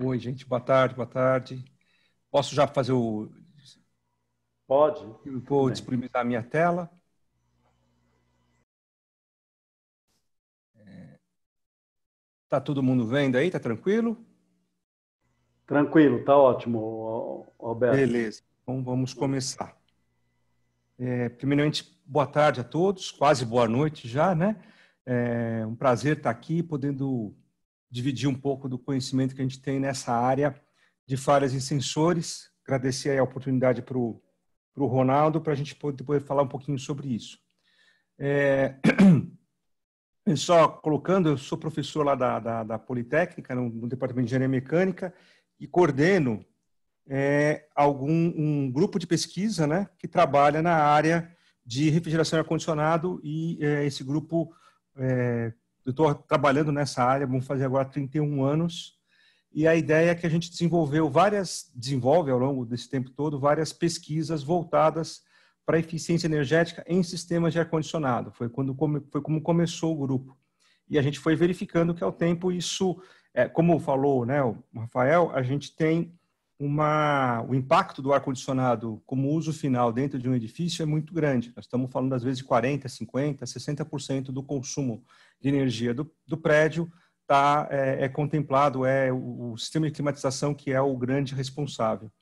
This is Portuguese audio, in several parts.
Oi, gente. Boa tarde, boa tarde. Posso já fazer o. Pode. vou disponibilizar a minha tela. Está é. todo mundo vendo aí? Está tranquilo? Tranquilo, está ótimo, Alberto. Beleza. Então vamos começar. É, primeiramente, boa tarde a todos, quase boa noite já, né? É um prazer estar aqui podendo dividir um pouco do conhecimento que a gente tem nessa área de falhas em sensores. Agradecer a oportunidade para o Ronaldo para a gente poder, poder falar um pouquinho sobre isso. É... Só colocando, eu sou professor lá da, da, da Politécnica, no, no, Departamento de Engenharia Mecânica, e coordeno é, algum, um grupo de pesquisa né, que trabalha na área de refrigeração e ar-condicionado, e é, esse grupo é, estou trabalhando nessa área, vamos fazer agora 31 anos, e a ideia é que a gente desenvolveu várias, desenvolve ao longo desse tempo todo, várias pesquisas voltadas para eficiência energética em sistemas de ar-condicionado. Foi, quando, foi como começou o grupo. E a gente foi verificando que ao tempo isso, é, como falou né, o Rafael, a gente tem uma, o impacto do ar-condicionado como uso final dentro de um edifício é muito grande. Nós estamos falando, às vezes, de 40%, 50%, 60% do consumo de energia do, do prédio tá, é, é, contemplado, é o, o sistema de climatização que é o grande responsável.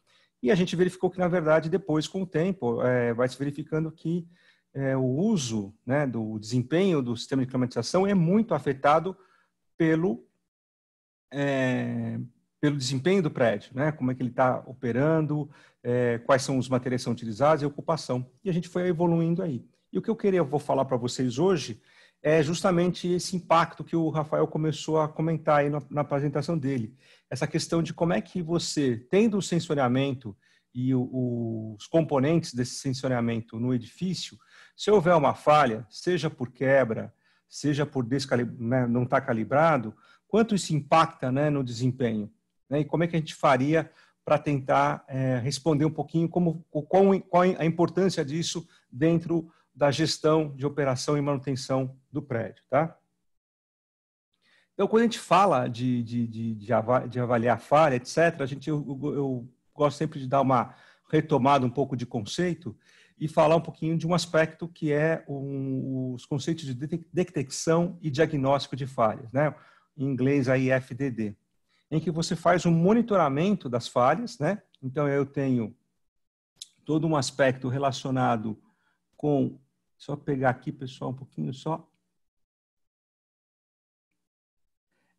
E a gente verificou que, na verdade, depois, com o tempo, é, vai se verificando que é, o uso né, do desempenho do sistema de climatização é muito afetado pelo, é, pelo desempenho do prédio, né, como é que ele está operando, é, quais são os materiais que são utilizados e a ocupação. E a gente foi evoluindo aí. E o que eu queria, eu vou falar para vocês hoje, é justamente esse impacto que o Rafael começou a comentar aí na, na apresentação dele. Essa questão de como é que você, tendo o sensoriamento e o, os componentes desse sensoriamento no edifício, se houver uma falha, seja por quebra, seja por né, não estar tá calibrado, quanto isso impacta né, no desempenho? Né? E como é que a gente faria para tentar é, responder um pouquinho como, qual, qual a importância disso dentro da gestão de operação e manutenção do prédio. Tá? Então, quando a gente fala de, de, de, de avaliar falha, etc., a gente, eu, eu gosto sempre de dar uma retomada um pouco de conceito e falar um pouquinho de um aspecto que é um, os conceitos de detecção e diagnóstico de falhas, né? em inglês aí FDD, em que você faz um monitoramento das falhas, né? então eu tenho todo um aspecto relacionado com só pegar aqui, pessoal, um pouquinho só.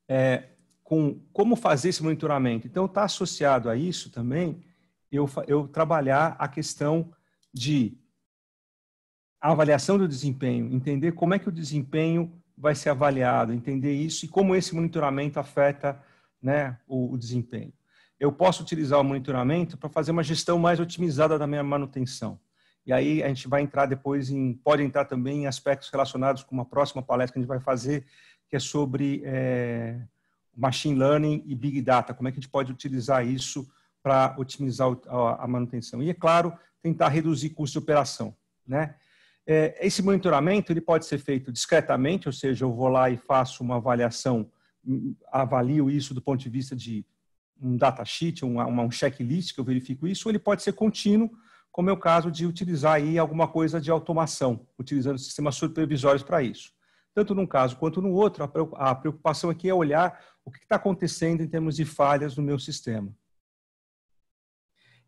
É, com como fazer esse monitoramento. Então, está associado a isso também eu, eu trabalhar a questão de avaliação do desempenho, entender como é que o desempenho vai ser avaliado, entender isso e como esse monitoramento afeta né, o, o desempenho. Eu posso utilizar o monitoramento para fazer uma gestão mais otimizada da minha manutenção. E aí a gente vai entrar depois em, pode entrar também em aspectos relacionados com uma próxima palestra que a gente vai fazer, que é sobre é, machine learning e big data. Como é que a gente pode utilizar isso para otimizar a manutenção? E é claro, tentar reduzir custo de operação, né? É, esse monitoramento ele pode ser feito discretamente, ou seja, eu vou lá e faço uma avaliação, hum, avalio isso do ponto de vista de um datasheet, um, um checklist que eu verifico isso, ou ele pode ser contínuo, como é o caso de utilizar aí alguma coisa de automação, utilizando sistemas supervisórios para isso. Tanto num caso quanto no outro, a preocupação aqui é olhar o que está acontecendo em termos de falhas no meu sistema.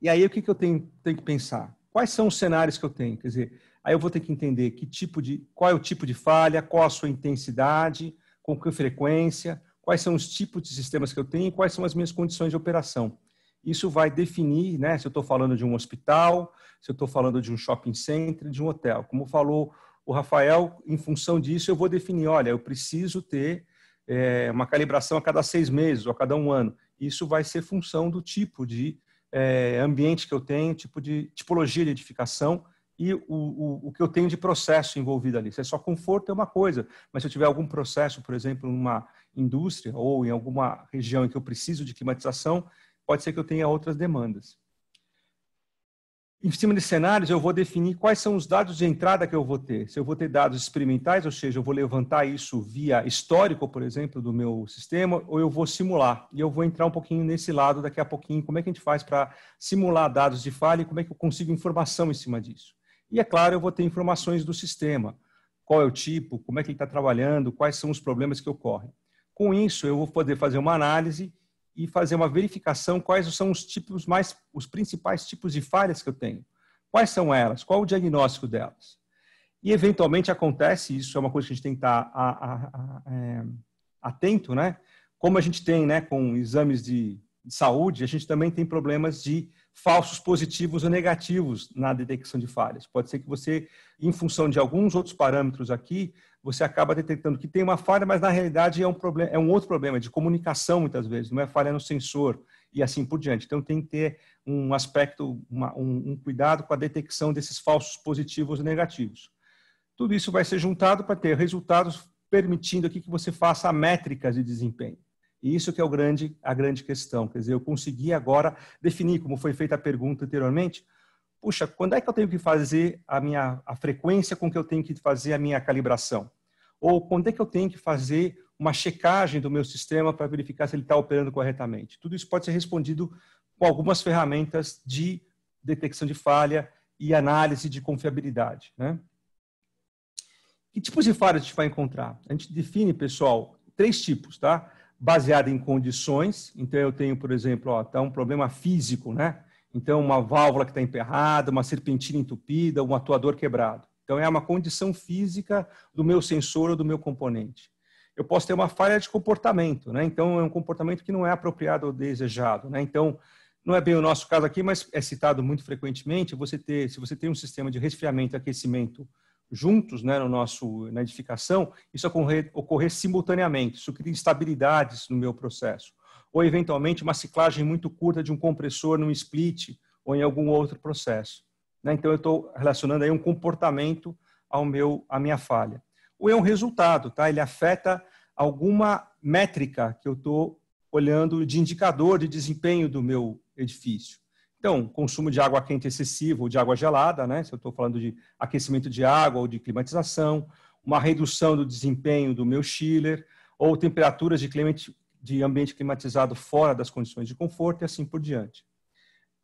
E aí o que, que eu tenho, tenho que pensar? Quais são os cenários que eu tenho? Quer dizer, aí eu vou ter que entender que tipo de, qual é o tipo de falha, qual a sua intensidade, com que frequência, quais são os tipos de sistemas que eu tenho e quais são as minhas condições de operação. Isso vai definir né, se eu estou falando de um hospital, se eu estou falando de um shopping center, de um hotel. Como falou o Rafael, em função disso, eu vou definir: olha, eu preciso ter é, uma calibração a cada seis meses ou a cada um ano. Isso vai ser função do tipo de é, ambiente que eu tenho, tipo de tipologia de edificação e o, o, o, que eu tenho de processo envolvido ali. Se é só conforto, é uma coisa, mas se eu tiver algum processo, por exemplo, numa indústria ou em alguma região em que eu preciso de climatização, pode ser que eu tenha outras demandas. Em cima de cenários, eu vou definir quais são os dados de entrada que eu vou ter. Se eu vou ter dados experimentais, ou seja, eu vou levantar isso via histórico, por exemplo, do meu sistema, ou eu vou simular. E eu vou entrar um pouquinho nesse lado daqui a pouquinho, como é que a gente faz para simular dados de falha e como é que eu consigo informação em cima disso. E, é claro, eu vou ter informações do sistema. Qual é o tipo, como é que ele está trabalhando, quais são os problemas que ocorrem. Com isso, eu vou poder fazer uma análise e fazer uma verificação quais são os tipos mais, os principais tipos de falhas que eu tenho. Quais são elas? Qual o diagnóstico delas? E eventualmente acontece, isso é uma coisa que a gente tem que estar a, a, a, é, atento, né? Como a gente tem, né, com exames de saúde, a gente também tem problemas de falsos positivos ou negativos na detecção de falhas. Pode ser que você, em função de alguns outros parâmetros aqui, você acaba detectando que tem uma falha, mas na realidade é um, problema, é um outro problema de comunicação muitas vezes, não é falha no sensor e assim por diante. Então tem que ter um aspecto, uma, um, um, cuidado com a detecção desses falsos positivos e negativos. Tudo isso vai ser juntado para ter resultados permitindo aqui que você faça métricas de desempenho. E isso que é o grande, a grande questão. Quer dizer, eu consegui agora definir, como foi feita a pergunta anteriormente, puxa, quando é que eu tenho que fazer a minha a frequência com que eu tenho que fazer a minha calibração? Ou quando é que eu tenho que fazer uma checagem do meu sistema para verificar se ele está operando corretamente? Tudo isso pode ser respondido com algumas ferramentas de detecção de falha e análise de confiabilidade. Né? Que tipos de falhas a gente vai encontrar? A gente define, pessoal, três tipos, tá? Baseado em condições. Então, eu tenho, por exemplo, ó, tá um problema físico, né? Então, uma válvula que está emperrada, uma serpentina entupida, um atuador quebrado. Então, é uma condição física do meu sensor ou do meu componente. Eu posso ter uma falha de comportamento, né? Então, é um comportamento que não é apropriado ou desejado, né? Então, não é bem o nosso caso aqui, mas é citado muito frequentemente, você ter, se você tem um sistema de resfriamento e aquecimento juntos né, no nosso, na edificação, isso ocorrer, ocorrer simultaneamente. Isso cria instabilidades no meu processo ou eventualmente uma ciclagem muito curta de um compressor num split ou em algum outro processo. Né? Então eu estou relacionando aí um comportamento ao meu à minha falha. Ou é um resultado, tá? Ele afeta alguma métrica que eu estou olhando de indicador de desempenho do meu edifício. Então, consumo de água quente excessivo ou de água gelada, né? Se eu estou falando de aquecimento de água ou de climatização, uma redução do desempenho do meu chiller, ou temperaturas de de ambiente climatizado fora das condições de conforto e assim por diante.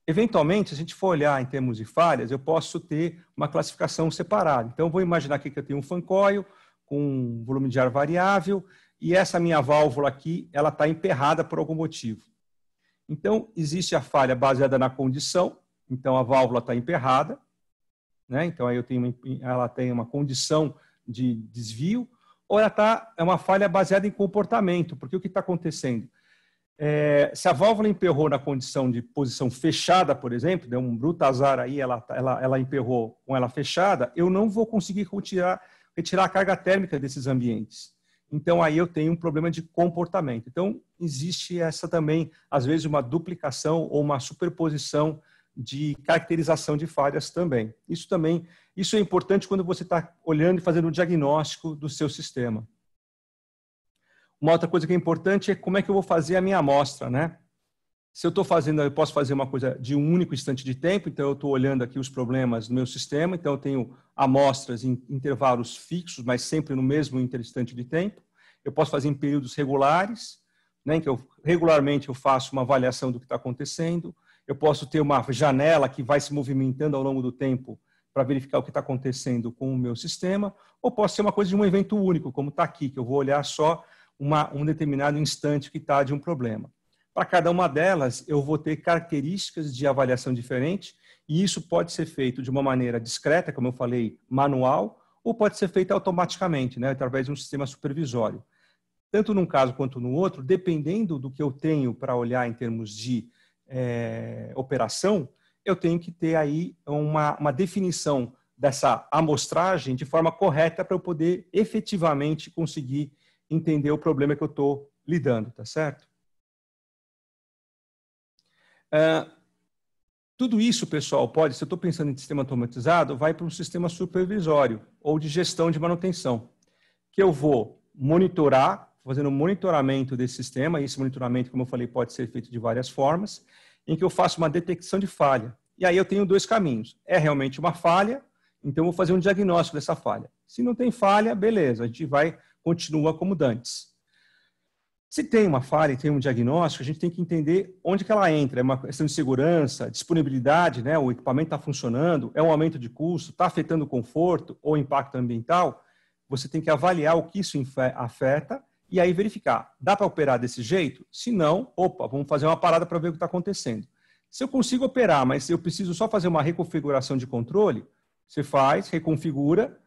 Eventualmente, se a gente for olhar em termos de falhas, eu posso ter uma classificação separada. Então, vou imaginar aqui que eu tenho um fancoil com um volume de ar variável e essa minha válvula aqui, ela está emperrada por algum motivo. Então, existe a falha baseada na condição, então a válvula está emperrada, né? então aí eu tenho uma, ela tem uma condição de desvio, ou ela tá, é uma falha baseada em comportamento, porque o que está acontecendo? É, se a válvula emperrou na condição de posição fechada, por exemplo, deu um bruto azar aí, ela, tá, ela, ela emperrou com ela fechada, eu não vou conseguir retirar, retirar a carga térmica desses ambientes. Então, aí eu tenho um problema de comportamento. Então, existe essa também, às vezes, uma duplicação ou uma superposição de caracterização de falhas também. Isso também, isso é importante quando você está olhando e fazendo o um diagnóstico do seu sistema. Uma outra coisa que é importante é como é que eu vou fazer a minha amostra, né? Se eu estou fazendo, eu posso fazer uma coisa de um único instante de tempo, então eu estou olhando aqui os problemas do meu sistema, então eu tenho amostras em intervalos fixos, mas sempre no mesmo instante de tempo. Eu posso fazer em períodos regulares, né, em que eu regularmente eu faço uma avaliação do que está acontecendo eu posso ter uma janela que vai se movimentando ao longo do tempo para verificar o que está acontecendo com o meu sistema, ou posso ser uma coisa de um evento único, como está aqui, que eu vou olhar só uma, um determinado instante que está de um problema. Para cada uma delas, eu vou ter características de avaliação diferente, e isso pode ser feito de uma maneira discreta, como eu falei, manual, ou pode ser feito automaticamente, né, através de um sistema supervisório. Tanto num caso quanto no outro, dependendo do que eu tenho para olhar em termos de é, operação, eu tenho que ter aí uma, uma definição dessa amostragem de forma correta para eu poder efetivamente conseguir entender o problema que eu estou lidando, tá certo? Uh, tudo isso, pessoal, pode, se eu estou pensando em sistema automatizado, vai para um sistema supervisório ou de gestão de manutenção, que eu vou monitorar fazendo monitoramento desse sistema, e esse monitoramento, como eu falei, pode ser feito de várias formas, em que eu faço uma detecção de falha. E aí eu tenho dois caminhos. É realmente uma falha, então eu vou fazer um diagnóstico dessa falha. Se não tem falha, beleza, a gente vai continua como dantes. Se tem uma falha, e tem um diagnóstico, a gente tem que entender onde que ela entra. É uma questão de segurança, disponibilidade, né? o equipamento está funcionando, é um aumento de custo, está afetando o conforto ou impacto ambiental. Você tem que avaliar o que isso afeta e aí verificar, dá para operar desse jeito? Se não, opa, vamos fazer uma parada para ver o que está acontecendo. Se eu consigo operar, mas eu preciso só fazer uma reconfiguração de controle, você faz, reconfigura,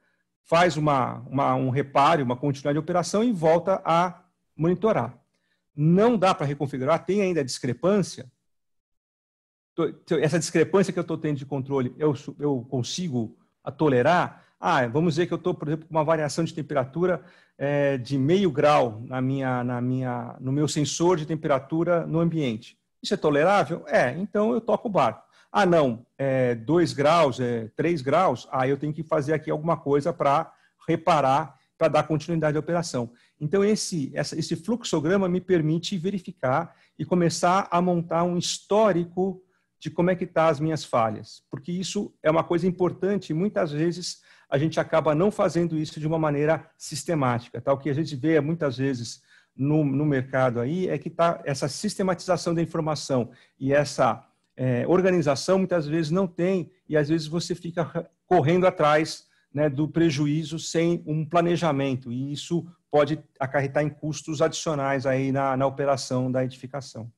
faz uma, uma um reparo, uma continuidade de operação e volta a monitorar. Não dá para reconfigurar, tem ainda discrepância. Essa discrepância que eu estou tendo de controle, eu, eu consigo tolerar? Ah, vamos dizer que eu estou, por exemplo, com uma variação de temperatura é, de meio grau na minha, na minha, no meu sensor de temperatura no ambiente. Isso é tolerável? É, então eu toco o barco. Ah, não, 2 é, graus, 3 é, graus, aí ah, eu tenho que fazer aqui alguma coisa para reparar, para dar continuidade à operação. Então, esse, essa, esse fluxograma me permite verificar e começar a montar um histórico de como é que estão tá as minhas falhas. Porque isso é uma coisa importante, muitas vezes a gente acaba não fazendo isso de uma maneira sistemática. Tá? O que a gente vê muitas vezes no, no mercado aí é que tá essa sistematização da informação e essa é, organização muitas vezes não tem e às vezes você fica correndo atrás né, do prejuízo sem um planejamento e isso pode acarretar em custos adicionais aí na, na operação da edificação.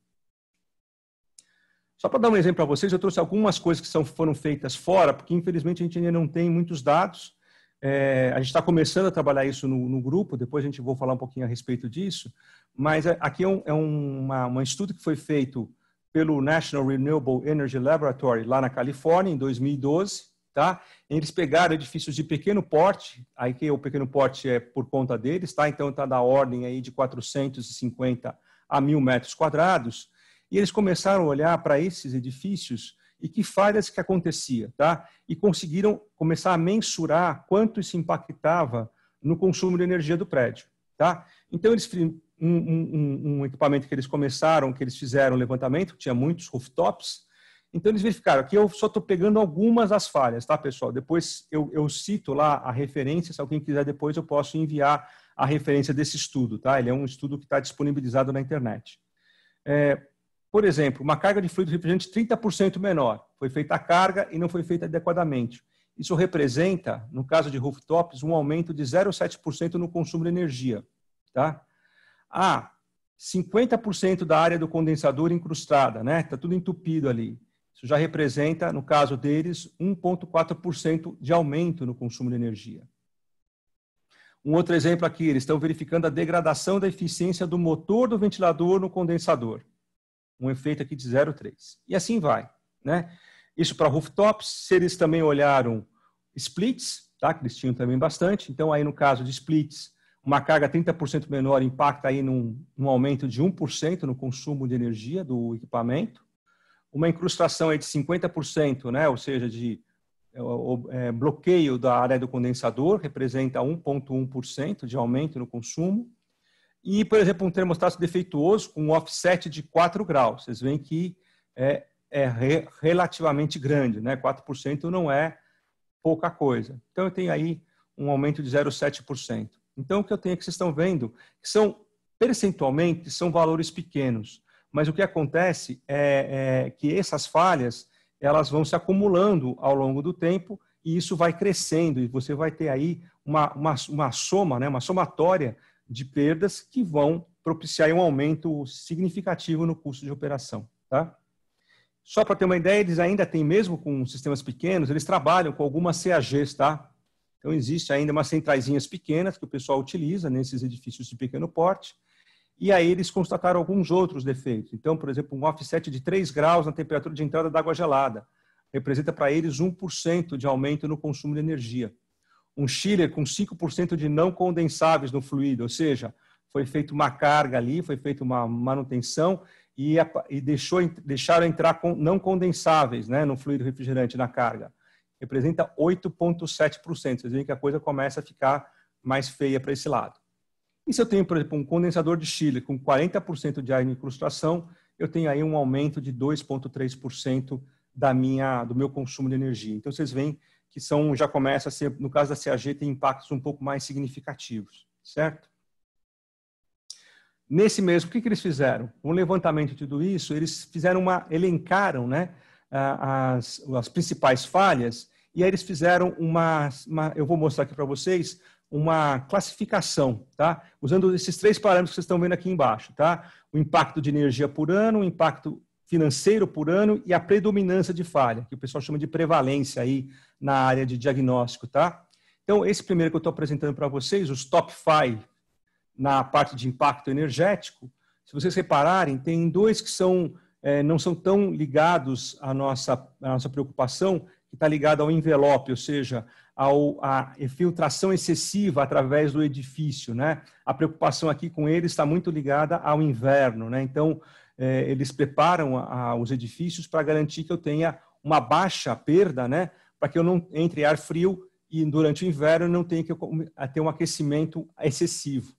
Só para dar um exemplo para vocês, eu trouxe algumas coisas que são, foram feitas fora, porque infelizmente a gente ainda não tem muitos dados. É, a gente está começando a trabalhar isso no, no, grupo, depois a gente vou falar um pouquinho a respeito disso, mas é, aqui é um, é uma, estudo que foi feito pelo National Renewable Energy Laboratory lá na Califórnia, em 2012, Tá? Eles pegaram edifícios de pequeno porte, aí que o pequeno porte é por conta deles, tá? Então está da ordem aí de 450 a 1000 metros quadrados, e eles começaram a olhar para esses edifícios e que falhas que acontecia, tá? E conseguiram começar a mensurar quanto isso impactava no consumo de energia do prédio, tá? Então eles um, um, um equipamento que eles começaram, que eles fizeram um levantamento, tinha muitos rooftops. Então eles verificaram que eu só estou pegando algumas das falhas, tá, pessoal? Depois eu, eu cito lá a referência, se alguém quiser depois eu posso enviar a referência desse estudo, tá? Ele é um estudo que está disponibilizado na internet. É, por exemplo, uma carga de fluido refrigerante 30% menor. Foi feita a carga e não foi feita adequadamente. Isso representa, no caso de rooftops, um aumento de 0,7% no consumo de energia. Tá? Ah, 50% da área do condensador incrustada, né? Está tudo entupido ali. Isso já representa, no caso deles, 1,4% de aumento no consumo de energia. Um outro exemplo aqui, eles estão verificando a degradação da eficiência do motor do ventilador no condensador um efeito aqui de 0,3. E assim vai. Né? Isso para rooftops, eles também olharam splits, tá? que eles tinham também bastante. Então, aí no caso de splits, uma carga 30% menor impacta aí num, num aumento de 1% no consumo de energia do equipamento. Uma incrustação aí de 50%, né? ou seja, de é, o, é, bloqueio da área do condensador representa 1,1% de aumento no consumo. E, por exemplo, um termostato defeituoso com um offset de 4 graus. Vocês veem que é, é re, relativamente grande, né? 4% não é pouca coisa. Então, eu tenho aí um aumento de 0,7%. Então, o que eu tenho é que vocês estão vendo que são, percentualmente, são valores pequenos. Mas o que acontece é, é que essas falhas elas vão se acumulando ao longo do tempo e isso vai crescendo e você vai ter aí uma, uma, uma soma, né, uma somatória de perdas que vão propiciar um aumento significativo no custo de operação. Tá? Só para ter uma ideia, eles ainda têm, mesmo com sistemas pequenos, eles trabalham com algumas CAGs, tá? Então, existe ainda umas centraisinhas pequenas que o pessoal utiliza nesses edifícios de pequeno porte, e aí eles constataram alguns outros defeitos. Então, por exemplo, um offset de 3 graus na temperatura de entrada da água gelada representa para eles 1% de aumento no consumo de energia um chiller com 5% de não condensáveis no fluido, ou seja, foi feita uma carga ali, foi feita uma manutenção e, e deixou, deixaram entrar com, não condensáveis né, no fluido refrigerante, na carga. Representa 8,7%. Vocês veem que a coisa começa a ficar mais feia para esse lado. E se eu tenho, por exemplo, um condensador de chiller com 40% de ar de incrustação, eu tenho aí um aumento de 2,3% da minha do meu consumo de energia. Então vocês veem que são já começa a ser, no caso da CAG, tem impactos um pouco mais significativos, certo? Nesse mesmo, o que, que eles fizeram? Um levantamento de tudo isso, eles fizeram uma, elencaram, né, as, as principais falhas e aí eles fizeram uma, uma eu vou mostrar aqui para vocês, uma classificação, tá? Usando esses três parâmetros que vocês estão vendo aqui embaixo, tá? O impacto de energia por ano, o impacto financeiro por ano e a predominância de falha, que o pessoal chama de prevalência aí na área de diagnóstico, tá? Então, esse primeiro que eu estou apresentando para vocês, os top 5 na parte de impacto energético, se vocês repararem, tem dois que são, é, não são tão ligados à nossa, à nossa preocupação, que está ligado ao envelope, ou seja, ao, à infiltração excessiva através do edifício, né? A preocupação aqui com ele está muito ligada ao inverno, né? Então, é, eles preparam a, a, os edifícios para garantir que eu tenha uma baixa perda, né, para que eu não entre ar frio e durante o inverno não tenha que ter um aquecimento excessivo.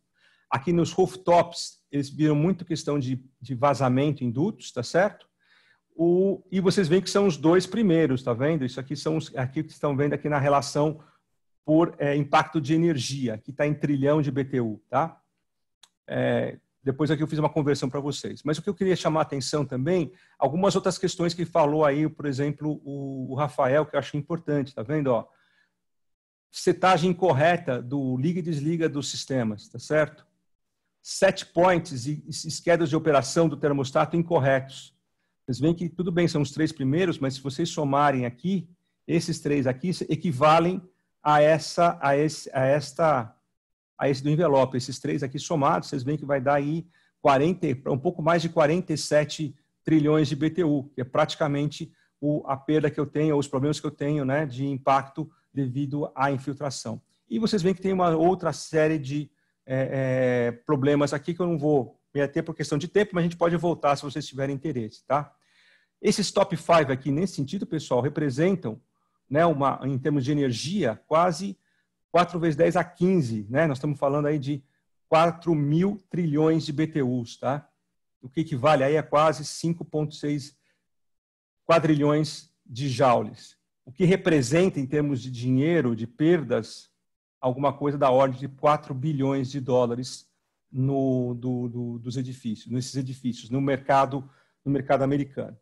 Aqui nos rooftops, eles viram muito questão de, de vazamento em dutos, tá certo? O, e vocês veem que são os dois primeiros, tá vendo? Isso aqui são os aqui que estão vendo aqui na relação por é, impacto de energia, que está em trilhão de BTU, tá? É, depois aqui eu fiz uma conversão para vocês. Mas o que eu queria chamar a atenção também, algumas outras questões que falou aí, por exemplo, o, Rafael, que eu acho importante, tá vendo? Ó, setagem correta do liga e desliga dos sistemas, tá certo? Set points e esquerdas de operação do termostato incorretos. Vocês veem que tudo bem, são os três primeiros, mas se vocês somarem aqui, esses três aqui equivalem a essa, a, esse, a esta a esse do envelope. Esses três aqui somados, vocês veem que vai dar aí 40, um pouco mais de 47 trilhões de BTU, que é praticamente o, a perda que eu tenho, ou os problemas que eu tenho né, de impacto devido à infiltração. E vocês veem que tem uma outra série de é, é, problemas aqui que eu não vou me ater por questão de tempo, mas a gente pode voltar se vocês tiverem interesse, tá? Esses top 5 aqui, nesse sentido, pessoal, representam, né, uma, em termos de energia, quase 4 vezes 10 a 15, né? Nós estamos falando aí de 4 mil trilhões de BTUs, tá? O que equivale aí a quase 5,6 quadrilhões de joules. O que representa, em termos de dinheiro, de perdas, alguma coisa da ordem de 4 bilhões de dólares no, do, do, dos edifícios, nesses edifícios, no mercado, no mercado americano.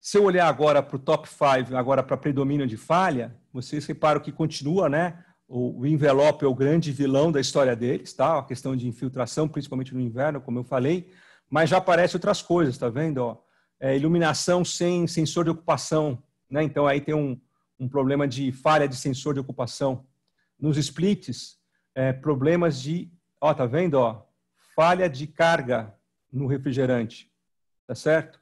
Se eu olhar agora para o top 5, agora para predomínio de falha, vocês reparam que continua, né? O, envelope é o grande vilão da história deles, tá? A questão de infiltração, principalmente no inverno, como eu falei, mas já aparecem outras coisas, tá vendo? Ó, é, iluminação sem sensor de ocupação, né? Então aí tem um, um problema de falha de sensor de ocupação. Nos splits, é, problemas de, ó, tá vendo? Ó, falha de carga no refrigerante, tá certo?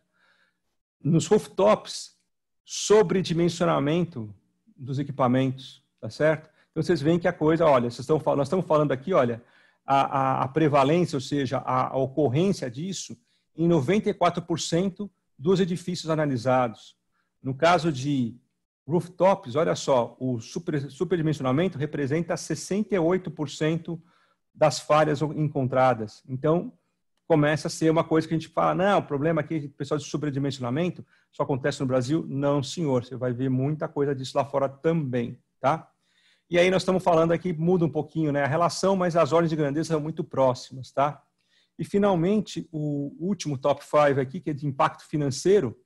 nos rooftops sobredimensionamento dos equipamentos, tá certo? Então vocês veem que a coisa, olha, vocês estão falando, nós estamos falando aqui, olha, a, a, a prevalência, ou seja, a, a ocorrência disso em 94% dos edifícios analisados. No caso de rooftops, olha só, o super, superdimensionamento representa 68% das falhas encontradas. Então, começa a ser uma coisa que a gente fala, não, o problema aqui, é pessoal de sobredimensionamento só acontece no Brasil. Não, senhor, você vai ver muita coisa disso lá fora também, tá? E aí nós estamos falando aqui, muda um pouquinho né, a relação, mas as ordens de grandeza são muito próximas, tá? E finalmente, o último top 5 aqui, que é de impacto financeiro,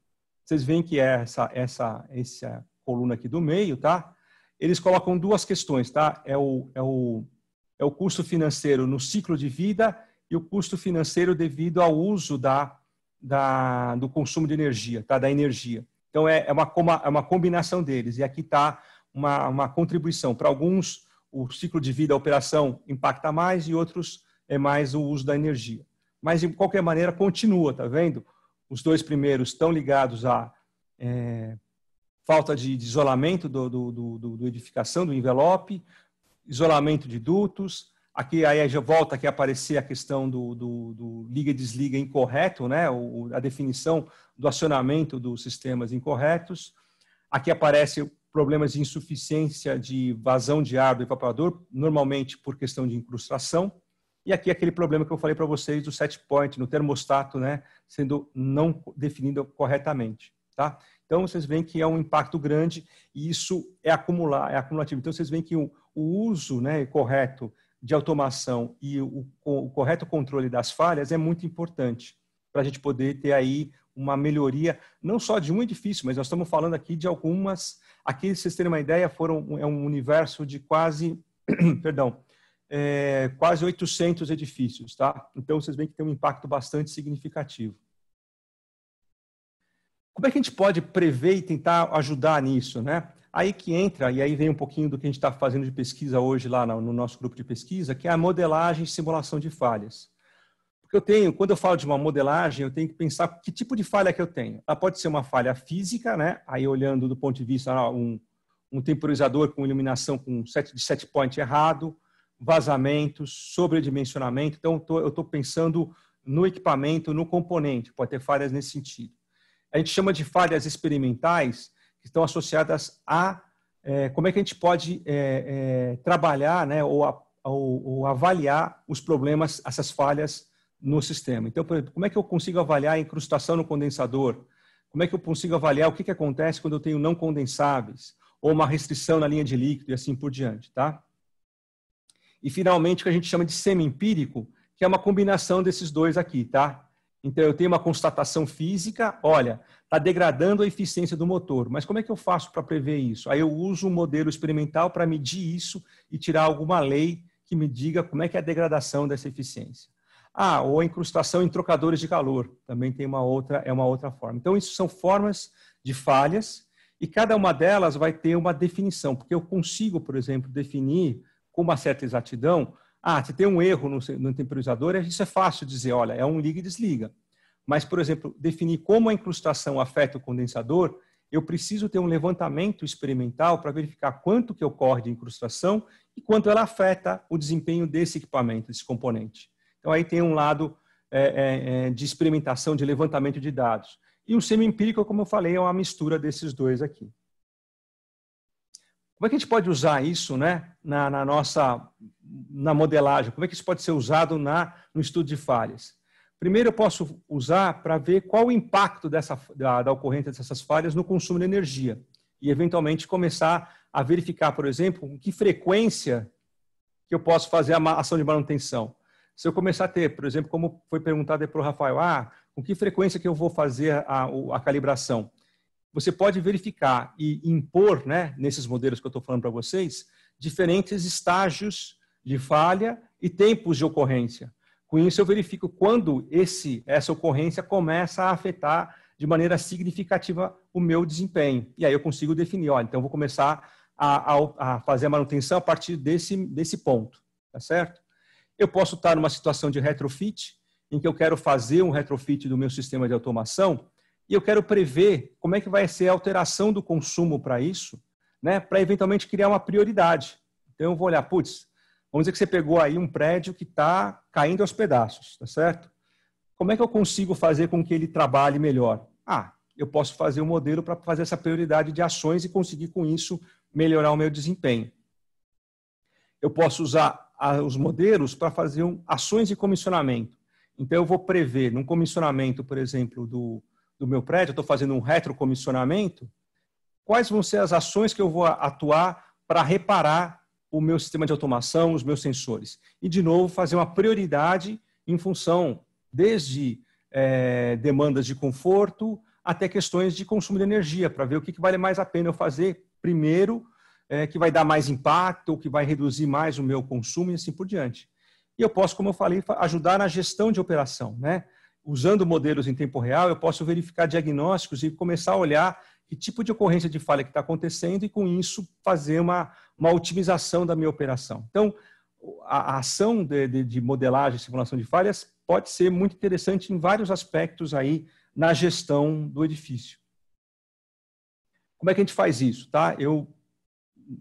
vocês veem que é essa, essa, essa coluna aqui do meio, tá? Eles colocam duas questões, tá? É o, é o, é o custo financeiro no ciclo de vida e o custo financeiro devido ao uso da, da do consumo de energia, tá? da energia. Então, é, é, uma, é uma combinação deles. E aqui está uma, uma contribuição. Para alguns, o ciclo de vida da operação impacta mais e outros é mais o uso da energia. Mas, de qualquer maneira, continua, tá vendo? Os dois primeiros estão ligados à é, falta de, de isolamento do do, do, do, do edificação, do envelope, isolamento de dutos, Aqui aí volta que aparecer a questão do, do, do, liga e desliga incorreto, né? O, a definição do acionamento dos sistemas incorretos. Aqui aparece problemas de insuficiência de vazão de ar do evaporador, normalmente por questão de incrustação. E aqui aquele problema que eu falei para vocês do set point no termostato, né, sendo não definido corretamente, tá? Então vocês veem que é um impacto grande e isso é acumular, é acumulativo. Então vocês veem que o, o uso, né, correto de automação e o, o correto controle das falhas é muito importante para a gente poder ter aí uma melhoria, não só de um edifício, mas nós estamos falando aqui de algumas. Aqui, vocês terem uma ideia, foram, é um universo de quase, perdão, é, quase 800 edifícios, tá? Então, vocês veem que tem um impacto bastante significativo. Como é que a gente pode prever e tentar ajudar nisso, né? Aí que entra, e aí vem um pouquinho do que a gente está fazendo de pesquisa hoje lá no nosso grupo de pesquisa, que é a modelagem e simulação de falhas. Porque eu tenho, quando eu falo de uma modelagem, eu tenho que pensar que tipo de falha que eu tenho. Ela pode ser uma falha física, né? aí olhando do ponto de vista, ah, um, um temporizador com iluminação com set, de set point errado, vazamentos, sobredimensionamento. Então, tô, eu estou pensando no equipamento, no componente, pode ter falhas nesse sentido. A gente chama de falhas experimentais, que estão associadas a é, como é que a gente pode é, é, trabalhar né, ou, a, ou, ou, avaliar os problemas, essas falhas no sistema. Então, por exemplo, como é que eu consigo avaliar a incrustação no condensador? Como é que eu consigo avaliar o que, que acontece quando eu tenho não condensáveis? Ou uma restrição na linha de líquido e assim por diante, tá? E, finalmente, o que a gente chama de semi-empírico, que é uma combinação desses dois aqui, tá? Então, eu tenho uma constatação física, olha, está degradando a eficiência do motor. Mas como é que eu faço para prever isso? Aí eu uso um modelo experimental para medir isso e tirar alguma lei que me diga como é que é a degradação dessa eficiência. Ah, ou a incrustação em trocadores de calor, também tem uma outra, é uma outra forma. Então, isso são formas de falhas e cada uma delas vai ter uma definição, porque eu consigo, por exemplo, definir com uma certa exatidão, ah, se tem um erro no, no temporizador, isso é fácil dizer, olha, é um liga e desliga. Mas, por exemplo, definir como a incrustação afeta o condensador, eu preciso ter um levantamento experimental para verificar quanto que ocorre de incrustação e quanto ela afeta o desempenho desse equipamento, desse componente. Então, aí tem um lado é, é, é, de experimentação, de levantamento de dados. E o semi-empírico, como eu falei, é uma mistura desses dois aqui. Como é que a gente pode usar isso né, na, na nossa na modelagem? Como é que isso pode ser usado na, no estudo de falhas? Primeiro, eu posso usar para ver qual o impacto dessa, da, da ocorrência dessas falhas no consumo de energia e, eventualmente, começar a verificar, por exemplo, com que frequência que eu posso fazer a ação de manutenção. Se eu começar a ter, por exemplo, como foi perguntado para o Rafael, ah, com que frequência que eu vou fazer a, a calibração? Você pode verificar e impor, né, nesses modelos que eu estou falando para vocês, diferentes estágios de falha e tempos de ocorrência. Com isso, eu verifico quando esse, essa ocorrência começa a afetar de maneira significativa o meu desempenho. E aí eu consigo definir, olha, então vou começar a, a, a fazer a manutenção a partir desse, desse ponto, tá certo? Eu posso estar numa situação de retrofit, em que eu quero fazer um retrofit do meu sistema de automação e eu quero prever como é que vai ser a alteração do consumo para isso, né, para eventualmente criar uma prioridade. Então eu vou olhar, putz, Vamos dizer que você pegou aí um prédio que está caindo aos pedaços, tá certo? Como é que eu consigo fazer com que ele trabalhe melhor? Ah, eu posso fazer um modelo para fazer essa prioridade de ações e conseguir com isso melhorar o meu desempenho. Eu posso usar ah, os modelos para fazer ações de comissionamento. Então, eu vou prever num comissionamento, por exemplo, do, do meu prédio, estou fazendo um retrocomissionamento, quais vão ser as ações que eu vou atuar para reparar o meu sistema de automação, os meus sensores. E, de novo, fazer uma prioridade em função desde é, demandas de conforto até questões de consumo de energia, para ver o que, que, vale mais a pena eu fazer primeiro, é, que vai dar mais impacto, ou que vai reduzir mais o meu consumo e assim por diante. E eu posso, como eu falei, ajudar na gestão de operação. Né? Usando modelos em tempo real, eu posso verificar diagnósticos e começar a olhar que tipo de ocorrência de falha que está acontecendo e, com isso, fazer uma, uma otimização da minha operação. Então, a, a ação de, de, de modelagem e simulação de falhas pode ser muito interessante em vários aspectos aí na gestão do edifício. Como é que a gente faz isso? Tá? Eu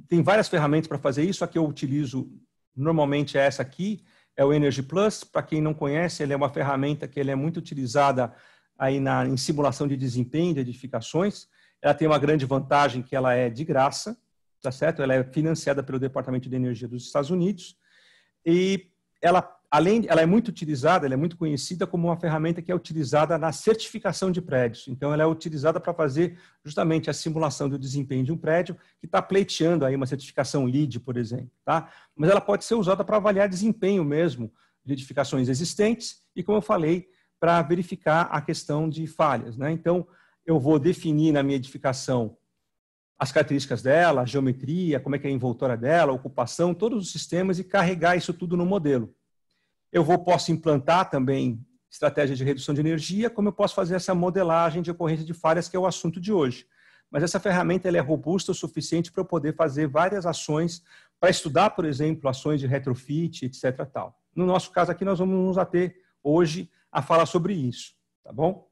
tem várias ferramentas para fazer isso. A que eu utilizo normalmente é essa aqui, é o Energy Plus. Para quem não conhece, ele é uma ferramenta que ele é muito utilizada aí na, em simulação de desempenho de edificações. Ela tem uma grande vantagem que ela é de graça, tá certo? Ela é financiada pelo Departamento de Energia dos Estados Unidos e ela além ela é muito utilizada, ela é muito conhecida como uma ferramenta que é utilizada na certificação de prédios. Então ela é utilizada para fazer justamente a simulação do desempenho de um prédio que está pleiteando aí uma certificação LEED, por exemplo, tá? Mas ela pode ser usada para avaliar desempenho mesmo de edificações existentes e como eu falei, para verificar a questão de falhas, né? Então, eu vou definir na minha edificação as características dela, a geometria, como é que é a envoltora dela, a ocupação, todos os sistemas e carregar isso tudo no modelo. Eu vou posso implantar também estratégias de redução de energia, como eu posso fazer essa modelagem de ocorrência de falhas, que é o assunto de hoje. Mas essa ferramenta ela é robusta o suficiente para eu poder fazer várias ações, para estudar, por exemplo, ações de retrofit, etc. Tal. No nosso caso aqui, nós vamos nos ater hoje a falar sobre isso, tá bom?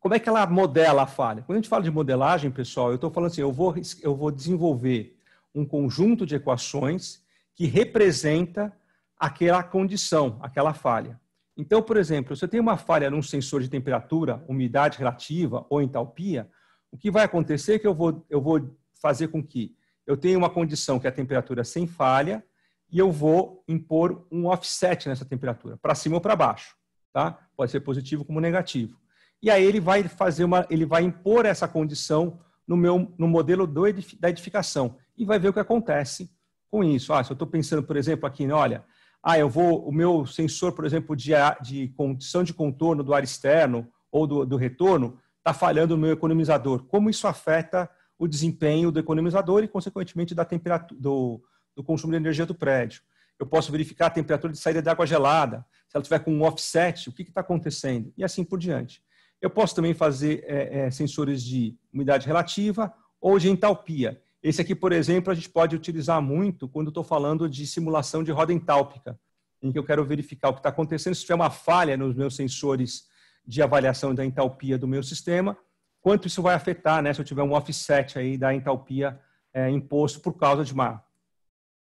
como é que ela modela a falha? Quando a gente fala de modelagem, pessoal, eu estou falando assim, eu vou, eu vou desenvolver um conjunto de equações que representa aquela condição, aquela falha. Então, por exemplo, se eu tenho uma falha num sensor de temperatura, umidade relativa ou entalpia, o que vai acontecer é que eu vou, eu vou fazer com que eu tenha uma condição que é a temperatura sem falha e eu vou impor um offset nessa temperatura, para cima ou para baixo. Tá? Pode ser positivo como negativo. E aí ele vai fazer uma, ele vai impor essa condição no meu no modelo do, da edificação e vai ver o que acontece com isso. Ah, se eu estou pensando, por exemplo, aqui, né, olha, ah, eu vou o meu sensor, por exemplo, de, de condição de contorno do ar externo ou do, do retorno está falhando no meu economizador. Como isso afeta o desempenho do economizador e, consequentemente, da temperatura do, do consumo de energia do prédio? Eu posso verificar a temperatura de saída de água gelada, se ela tiver com um offset, o que está acontecendo e assim por diante. Eu posso também fazer é, é, sensores de umidade relativa ou de entalpia. Esse aqui, por exemplo, a gente pode utilizar muito quando estou falando de simulação de roda entálpica, em que eu quero verificar o que está acontecendo. Se tiver uma falha nos meus sensores de avaliação da entalpia do meu sistema, quanto isso vai afetar, né, se eu tiver um offset aí da entalpia é, imposto por causa de uma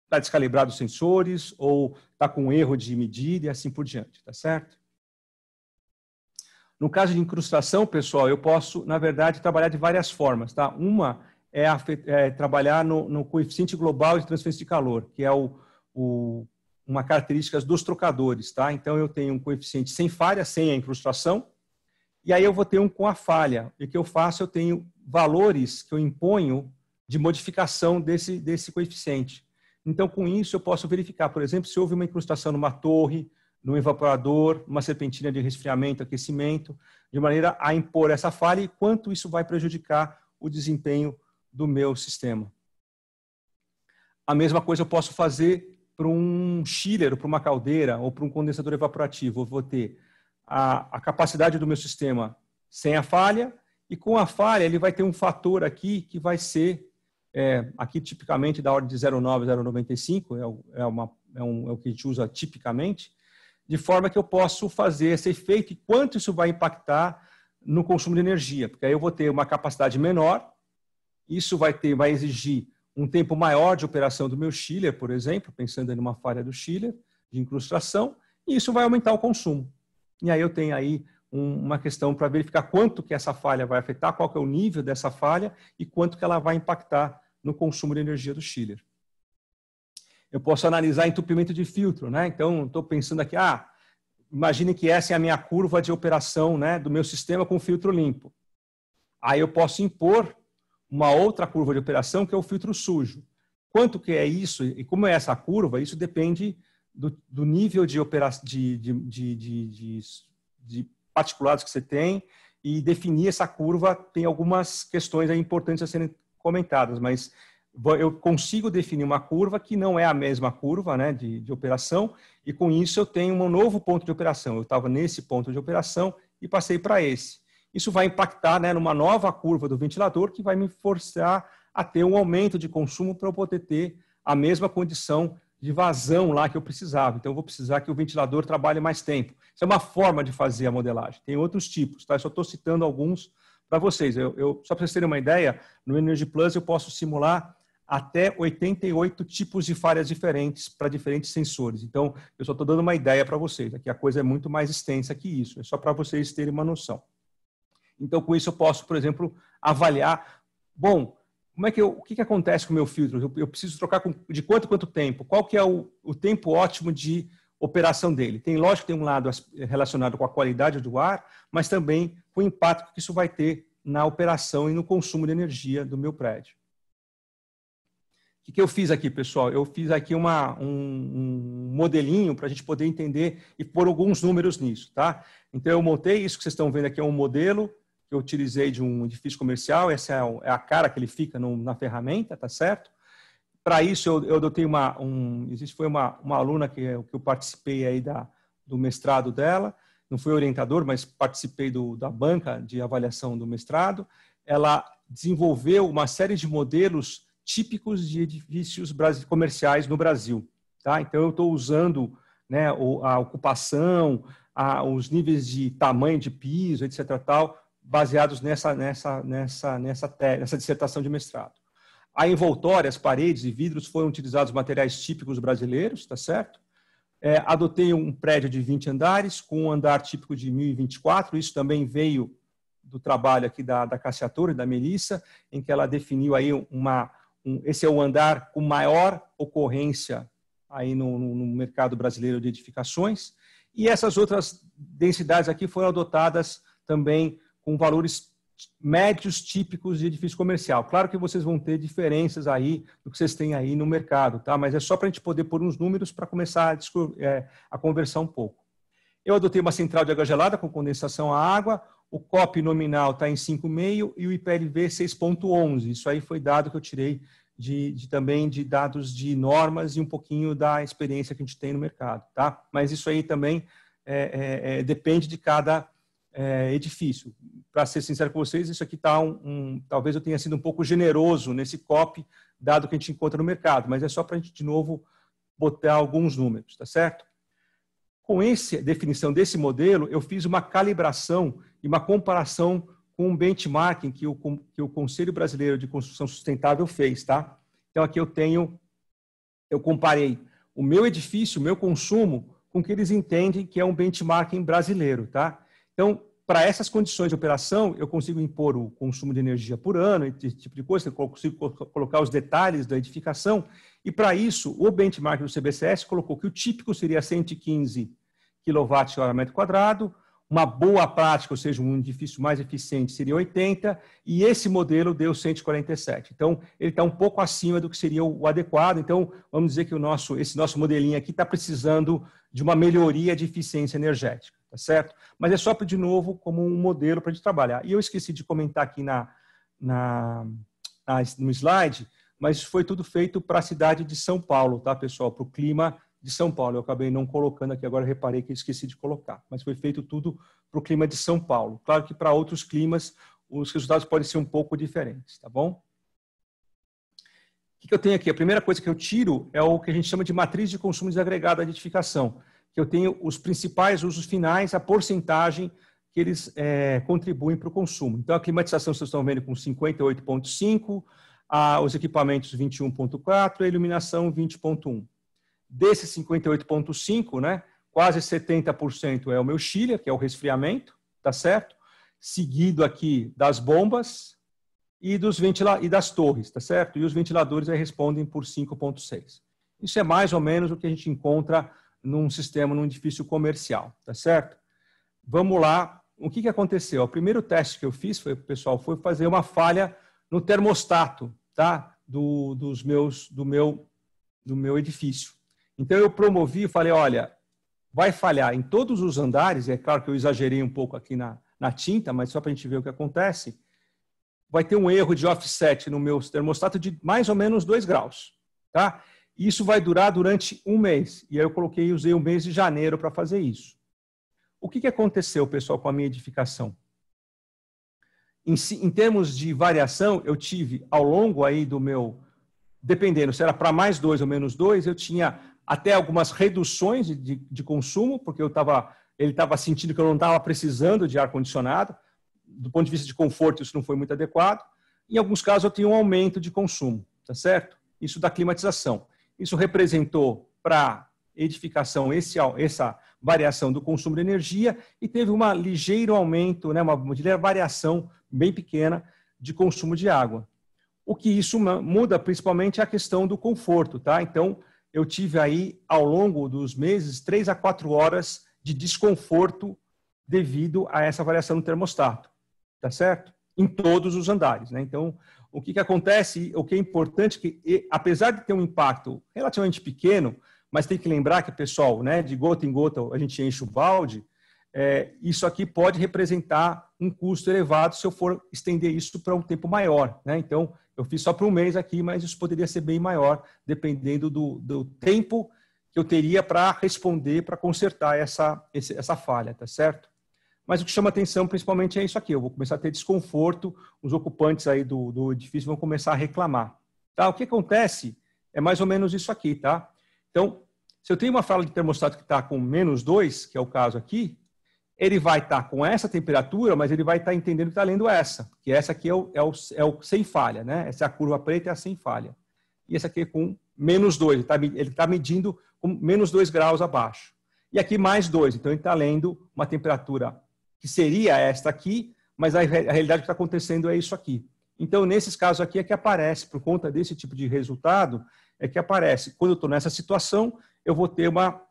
está descalibrado os sensores ou está com erro de medida e assim por diante, tá certo? No caso de incrustação, pessoal, eu posso, na verdade, trabalhar de várias formas, tá? Uma é, é trabalhar no, no, coeficiente global de transferência de calor, que é o, o, uma característica dos trocadores, tá? Então, eu tenho um coeficiente sem falha, sem a incrustação, e aí eu vou ter um com a falha. E o que eu faço, eu tenho valores que eu imponho de modificação desse, desse coeficiente. Então, com isso, eu posso verificar, por exemplo, se houve uma incrustação numa torre, num evaporador, uma serpentina de resfriamento, aquecimento, de maneira a impor essa falha e quanto isso vai prejudicar o desempenho do meu sistema. A mesma coisa eu posso fazer para um chiller, para uma caldeira ou para um condensador evaporativo. Eu vou ter a, a capacidade do meu sistema sem a falha e com a falha ele vai ter um fator aqui que vai ser é, aqui tipicamente da ordem de 0,9, 0,95, é, é, é, um, é o que a gente usa tipicamente, de forma que eu possa fazer esse efeito e quanto isso vai impactar no consumo de energia, porque aí eu vou ter uma capacidade menor, isso vai, ter, vai exigir um tempo maior de operação do meu chiller, por exemplo, pensando em uma falha do chiller, de incrustação, e isso vai aumentar o consumo. E aí eu tenho aí um, uma questão para verificar quanto que essa falha vai afetar, qual que é o nível dessa falha e quanto que ela vai impactar no consumo de energia do chiller eu posso analisar entupimento de filtro, né? Então, estou pensando aqui, ah, imagine que essa é a minha curva de operação né, do meu sistema com filtro limpo. Aí eu posso impor uma outra curva de operação que é o filtro sujo. Quanto que é isso e como é essa curva, isso depende do, do nível de, opera de, de, de, de particulados que você tem e definir essa curva tem algumas questões importantes a serem comentadas, mas eu consigo definir uma curva que não é a mesma curva né, de, de operação, e com isso eu tenho um novo ponto de operação. Eu estava nesse ponto de operação e passei para esse. Isso vai impactar né, numa nova curva do ventilador que vai me forçar a ter um aumento de consumo para eu poder ter a mesma condição de vazão lá que eu precisava. Então, eu vou precisar que o ventilador trabalhe mais tempo. Isso é uma forma de fazer a modelagem. Tem outros tipos, tá? Eu só estou citando alguns para vocês. Eu, eu só para vocês terem uma ideia, no Energy Plus eu posso simular até 88 tipos de falhas diferentes para diferentes sensores. Então, eu só estou dando uma ideia para vocês. Aqui a coisa é muito mais extensa que isso. É só para vocês terem uma noção. Então, com isso eu posso, por exemplo, avaliar. Bom, como é que eu, o que, que acontece com o meu filtro? Eu, eu preciso trocar com, de quanto quanto tempo? Qual que é o, o tempo ótimo de operação dele? Tem, lógico, tem um lado relacionado com a qualidade do ar, mas também com o impacto que isso vai ter na operação e no consumo de energia do meu prédio. O que, que eu fiz aqui, pessoal? Eu fiz aqui uma, um, um modelinho para a gente poder entender e pôr alguns números nisso, tá? Então, eu montei isso que vocês estão vendo aqui, é um modelo que eu utilizei de um edifício comercial, essa é a é cara que ele fica no, na ferramenta, tá certo? Para isso, eu, eu adotei uma, um, existe foi uma, uma aluna que, que eu participei aí da, do mestrado dela, não fui orientador, mas participei do, da banca de avaliação do mestrado, ela desenvolveu uma série de modelos típicos de edifícios comerciais no Brasil. Tá? Então, eu estou usando né, a ocupação, a, os níveis de tamanho de piso, etc., tal, baseados nessa, nessa, nessa, nessa, nessa dissertação de mestrado. A envoltória, as paredes e vidros foram utilizados materiais típicos brasileiros, tá certo? É, adotei um prédio de 20 andares, com um andar típico de 1024, isso também veio do trabalho aqui da, da Cassiatura e da Melissa, em que ela definiu aí uma, esse é o andar com maior ocorrência aí no, no mercado brasileiro de edificações. E essas outras densidades aqui foram adotadas também com valores médios típicos de edifício comercial. Claro que vocês vão ter diferenças aí do que vocês têm aí no mercado, tá? Mas é só para a gente poder pôr uns números para começar a, é, a, conversar um pouco. Eu adotei uma central de água gelada com condensação à água, o COP nominal está em 5,5 e o IPLV 6,11. Isso aí foi dado que eu tirei de, de, também de dados de normas e um pouquinho da experiência que a gente tem no mercado, tá? Mas isso aí também é, é, é depende de cada é, edifício. Para ser sincero com vocês, isso aqui está um, um, Talvez eu tenha sido um pouco generoso nesse COP, dado que a gente encontra no mercado, mas é só para a gente, de novo, botar alguns números, tá certo? Com essa definição desse modelo, eu fiz uma calibração e uma comparação com um benchmarking que o, que o Conselho Brasileiro de Construção Sustentável fez, tá? Então aqui eu tenho, eu comparei o meu edifício, o meu consumo, com o que eles entendem que é um benchmarking brasileiro, tá? Então, para essas condições de operação, eu consigo impor o consumo de energia por ano, esse tipo de coisa, eu consigo colocar os detalhes da edificação, e para isso, o benchmark do CBCS colocou que o típico seria 115 kWh metro quadrado, uma boa prática, ou seja, um edifício mais eficiente seria 80, e esse modelo deu 147. Então, ele está um pouco acima do que seria o adequado. Então, vamos dizer que o nosso, esse nosso modelinho aqui está precisando de uma melhoria de eficiência energética, tá certo? Mas é só, para de novo, como um modelo para a gente trabalhar. E eu esqueci de comentar aqui na, na, na no slide, mas foi tudo feito para a cidade de São Paulo, tá, pessoal? Para o clima de São Paulo. Eu acabei não colocando aqui agora, reparei que esqueci de colocar, mas foi feito tudo para o clima de São Paulo. Claro que para outros climas os resultados podem ser um pouco diferentes, tá bom? O que eu tenho aqui? A primeira coisa que eu tiro é o que a gente chama de matriz de consumo desagregado de edificação que eu tenho os principais usos finais, a porcentagem que eles é, contribuem para o consumo. Então, a climatização vocês estão vendo com 58,5%, os equipamentos 21,4% e a iluminação 20,1%. Desses 58,5%, né, quase 70% é o meu Chile, que é o resfriamento, tá certo? Seguido aqui das bombas e, dos ventila e das torres, tá certo? E os ventiladores aí respondem por 5,6%. Isso é mais ou menos o que a gente encontra num sistema, num edifício comercial, tá certo? Vamos lá, o que, que aconteceu? O primeiro teste que eu fiz, foi, pessoal, foi fazer uma falha no termostato, tá? Do, dos meus, do meu, do meu edifício. Então eu promovi e falei, olha, vai falhar em todos os andares, é claro que eu exagerei um pouco aqui na, na tinta, mas só para a gente ver o que acontece, vai ter um erro de offset no meu termostato de mais ou menos 2 graus. Tá? Isso vai durar durante um mês. E aí eu coloquei, usei o mês de janeiro para fazer isso. O que, que aconteceu, pessoal, com a minha edificação? Em, em termos de variação, eu tive ao longo aí do meu, dependendo se era para mais dois ou menos dois, eu tinha até algumas reduções de, de, consumo, porque eu tava, ele estava sentindo que eu não estava precisando de ar-condicionado. Do ponto de vista de conforto, isso não foi muito adequado. Em alguns casos, eu tenho um aumento de consumo, tá certo? Isso da climatização. Isso representou para edificação esse, essa variação do consumo de energia e teve um ligeiro aumento, né, uma variação bem pequena de consumo de água. O que isso muda principalmente é a questão do conforto, tá? Então, eu tive aí, ao longo dos meses, três a quatro horas de desconforto devido a essa variação do termostato, tá certo? Em todos os andares, né? Então, o que, que acontece, o que é importante, que apesar de ter um impacto relativamente pequeno, mas tem que lembrar que, pessoal, né, de gota em gota a gente enche o balde, é, isso aqui pode representar um custo elevado se eu for estender isso para um tempo maior. Né? Então, eu fiz só para um mês aqui, mas isso poderia ser bem maior, dependendo do, do tempo que eu teria para responder, para consertar essa, essa falha, tá certo? Mas o que chama atenção principalmente é isso aqui. Eu vou começar a ter desconforto, os ocupantes aí do, do edifício vão começar a reclamar. Tá? O que acontece é mais ou menos isso aqui, tá? Então, se eu tenho uma falha de termostato que está com menos 2, que é o caso aqui, ele vai estar tá com essa temperatura, mas ele vai estar tá entendendo que está lendo essa, que essa aqui é o, é, o, é o, sem falha, né? Essa é a curva preta é a sem falha. E essa aqui é com menos 2, ele está tá medindo com menos 2 graus abaixo. E aqui mais 2, então ele está lendo uma temperatura que seria esta aqui, mas a, a realidade que está acontecendo é isso aqui. Então, nesses casos aqui é que aparece, por conta desse tipo de resultado, é que aparece. Quando eu estou nessa situação, eu vou ter uma,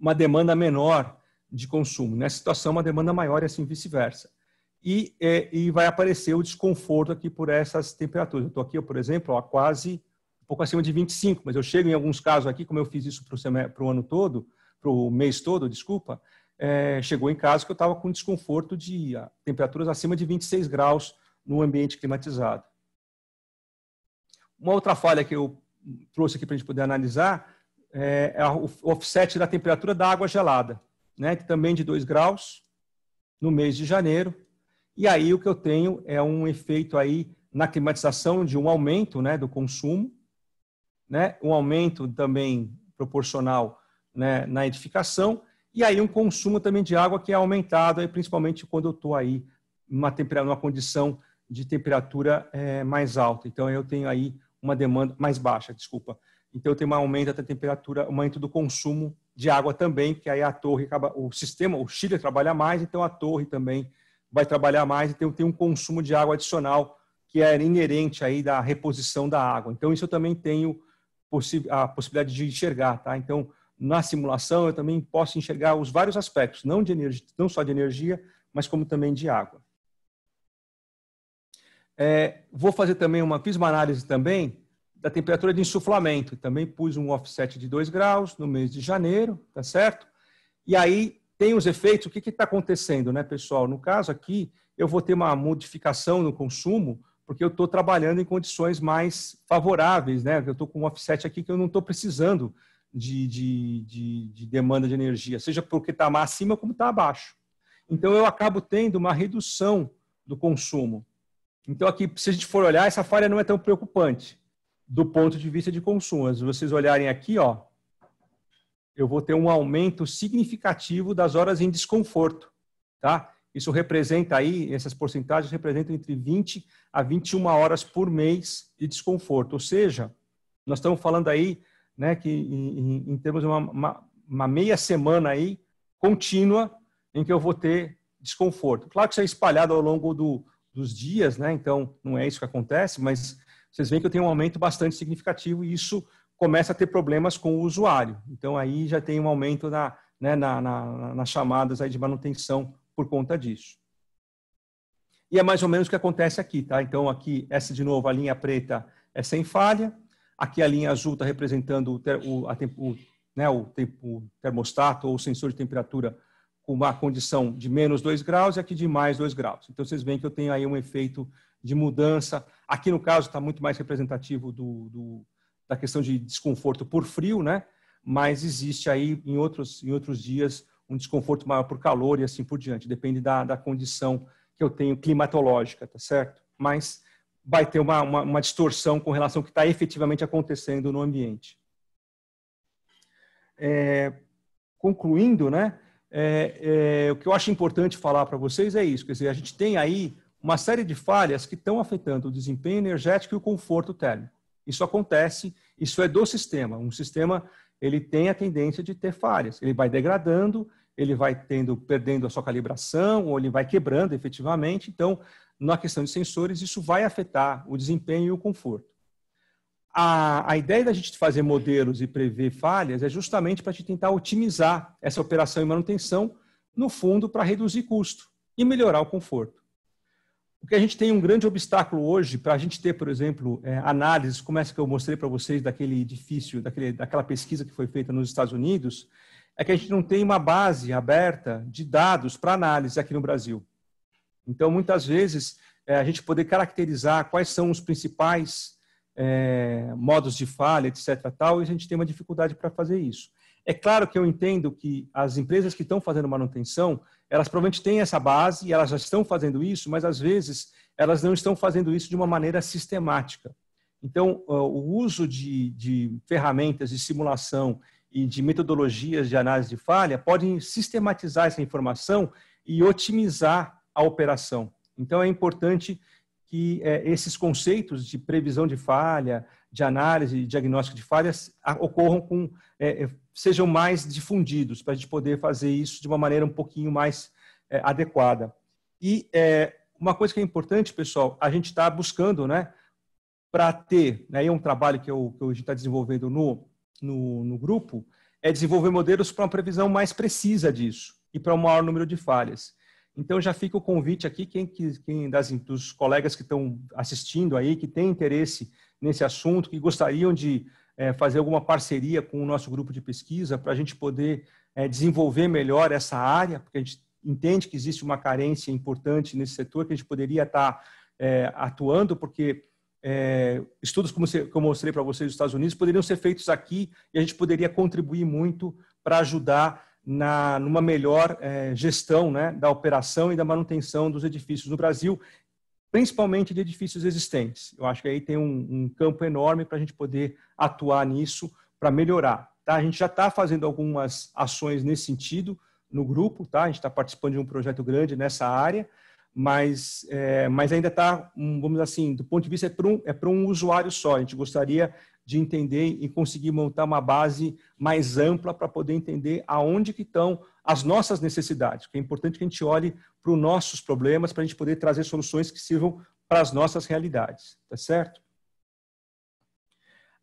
uma demanda menor de consumo. Nessa né? situação, é uma demanda maior e assim vice-versa. E, é, e vai aparecer o desconforto aqui por essas temperaturas. Eu estou aqui, por exemplo, a quase um pouco acima de 25, mas eu chego em alguns casos aqui, como eu fiz isso para o ano todo, para o mês todo, desculpa, é, chegou em casa que eu estava com desconforto de a, ah, temperaturas acima de 26 graus no ambiente climatizado. Uma outra falha que eu trouxe aqui para a gente poder analisar é, é o offset da temperatura da água gelada né, também de 2 graus, no mês de janeiro. E aí o que eu tenho é um efeito aí na climatização de um aumento né, do consumo, né, um aumento também proporcional né, na edificação, e aí um consumo também de água que é aumentado, aí, principalmente quando eu estou aí numa, temperatura, numa condição de temperatura é, mais alta. Então eu tenho aí uma demanda mais baixa, desculpa. Então eu tenho um aumento da temperatura, um aumento do consumo de água também, que aí a torre acaba, o sistema, o Chile trabalha mais, então a torre também vai trabalhar mais, então tem um consumo de água adicional que é inerente aí da reposição da água. Então isso eu também tenho possi a possibilidade de enxergar, tá? Então na simulação eu também posso enxergar os vários aspectos, não de energia, não só de energia, mas como também de água. É, vou fazer também uma fiz uma análise também da temperatura de insuflamento. Também pus um offset de 2 graus no mês de janeiro, tá certo? E aí tem os efeitos. O que está acontecendo, né, pessoal? No caso aqui, eu vou ter uma modificação no consumo, porque eu estou trabalhando em condições mais favoráveis, né? Eu estou com um offset aqui que eu não estou precisando de, de, de, de, demanda de energia, seja porque está acima como está abaixo. Então eu acabo tendo uma redução do consumo. Então aqui, se a gente for olhar, essa falha não é tão preocupante do ponto de vista de consumo. Se vocês olharem aqui, ó, eu vou ter um aumento significativo das horas em desconforto, tá? Isso representa aí, essas porcentagens representam entre 20 a 21 horas por mês de desconforto. Ou seja, nós estamos falando aí, né, que em, em termos de uma, uma, uma meia semana aí contínua em que eu vou ter desconforto. Claro que isso é espalhado ao longo do, dos dias, né? Então não é isso que acontece, mas vocês veem que eu tenho um aumento bastante significativo e isso começa a ter problemas com o usuário. Então, aí já tem um aumento na, né, na, na, nas chamadas aí de manutenção por conta disso. E é mais ou menos o que acontece aqui, tá? Então, aqui, essa de novo, a linha preta é sem falha. Aqui a linha azul está representando o, ter, o, tempo, né, o, tempo, o termostato ou o sensor de temperatura com uma condição de menos 2 graus e aqui de mais 2 graus. Então, vocês veem que eu tenho aí um efeito de mudança. Aqui, no caso, está muito mais representativo do, do, da questão de desconforto por frio, né? mas existe aí em outros, em outros dias um desconforto maior por calor e assim por diante. Depende da, da condição que eu tenho climatológica, tá certo? Mas vai ter uma, uma, uma distorção com relação ao que está efetivamente acontecendo no ambiente. É, concluindo, né? É, é, o que eu acho importante falar para vocês é isso, quer dizer, a gente tem aí uma série de falhas que estão afetando o desempenho energético e o conforto térmico. Isso acontece, isso é do sistema. Um sistema ele tem a tendência de ter falhas, ele vai degradando, ele vai tendo perdendo a sua calibração ou ele vai quebrando efetivamente. Então, na questão de sensores, isso vai afetar o desempenho e o conforto. A, a ideia da gente fazer modelos e prever falhas é justamente para a gente tentar otimizar essa operação e manutenção, no fundo, para reduzir custo e melhorar o conforto. Porque a gente tem um grande obstáculo hoje para a gente ter, por exemplo, é, análises, como essa que eu mostrei para vocês daquele edifício, daquele, daquela pesquisa que foi feita nos Estados Unidos, é que a gente não tem uma base aberta de dados para análise aqui no Brasil. Então, muitas vezes, é, a gente poder caracterizar quais são os principais é, modos de falha, etc. Tal, e a gente tem uma dificuldade para fazer isso. É claro que eu entendo que as empresas que estão fazendo manutenção, elas provavelmente têm essa base, e elas já estão fazendo isso, mas às vezes elas não estão fazendo isso de uma maneira sistemática. Então, ah, o uso de, de ferramentas de simulação e de metodologias de análise de falha podem sistematizar essa informação e otimizar a operação. Então, é importante que é, esses conceitos de previsão de falha, de análise e diagnóstico de falhas ah, ocorram com é, sejam mais difundidos, para a gente poder fazer isso de uma maneira um pouquinho mais é, adequada. E é, uma coisa que é importante, pessoal, a gente está buscando, né, para ter, né, é um trabalho que, eu, que a gente está desenvolvendo no, no, no grupo, é desenvolver modelos para uma previsão mais precisa disso e para um maior número de falhas. Então já fica o convite aqui, quem, quem das, dos colegas que estão assistindo aí, que tem interesse nesse assunto, que gostariam de é, fazer alguma parceria com o nosso grupo de pesquisa para a gente poder é, desenvolver melhor essa área, porque a gente entende que existe uma carência importante nesse setor que a gente poderia estar tá, é, atuando, porque é, estudos como se, eu mostrei para vocês dos Estados Unidos poderiam ser feitos aqui e a gente poderia contribuir muito para ajudar na, numa melhor é, gestão né, da operação e da manutenção dos edifícios no Brasil principalmente de edifícios existentes. Eu acho que aí tem um, um campo enorme para a gente poder atuar nisso para melhorar. Tá? A gente já está fazendo algumas ações nesse sentido no grupo, tá? a gente está participando de um projeto grande nessa área, mas, é, mas ainda está, um, vamos dizer assim, do ponto de vista, é para um, é um usuário só. A gente gostaria de entender e conseguir montar uma base mais ampla para poder entender aonde que estão as nossas necessidades. Porque é importante que a gente olhe para os nossos problemas para a gente poder trazer soluções que sirvam para as nossas realidades, tá certo?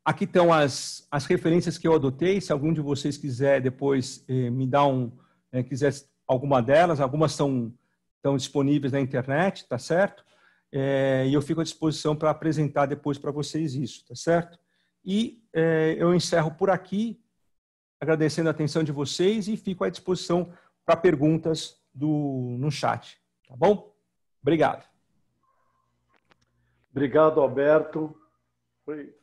Aqui estão as, as referências que eu adotei. Se algum de vocês quiser depois eh, me dar um, eh, quiser alguma delas, algumas são estão disponíveis na internet, tá certo? É, e eu fico à disposição para apresentar depois para vocês isso, tá certo? E é, eu encerro por aqui, agradecendo a atenção de vocês e fico à disposição para perguntas do, no chat. Tá bom? Obrigado. Obrigado, Alberto. Foi...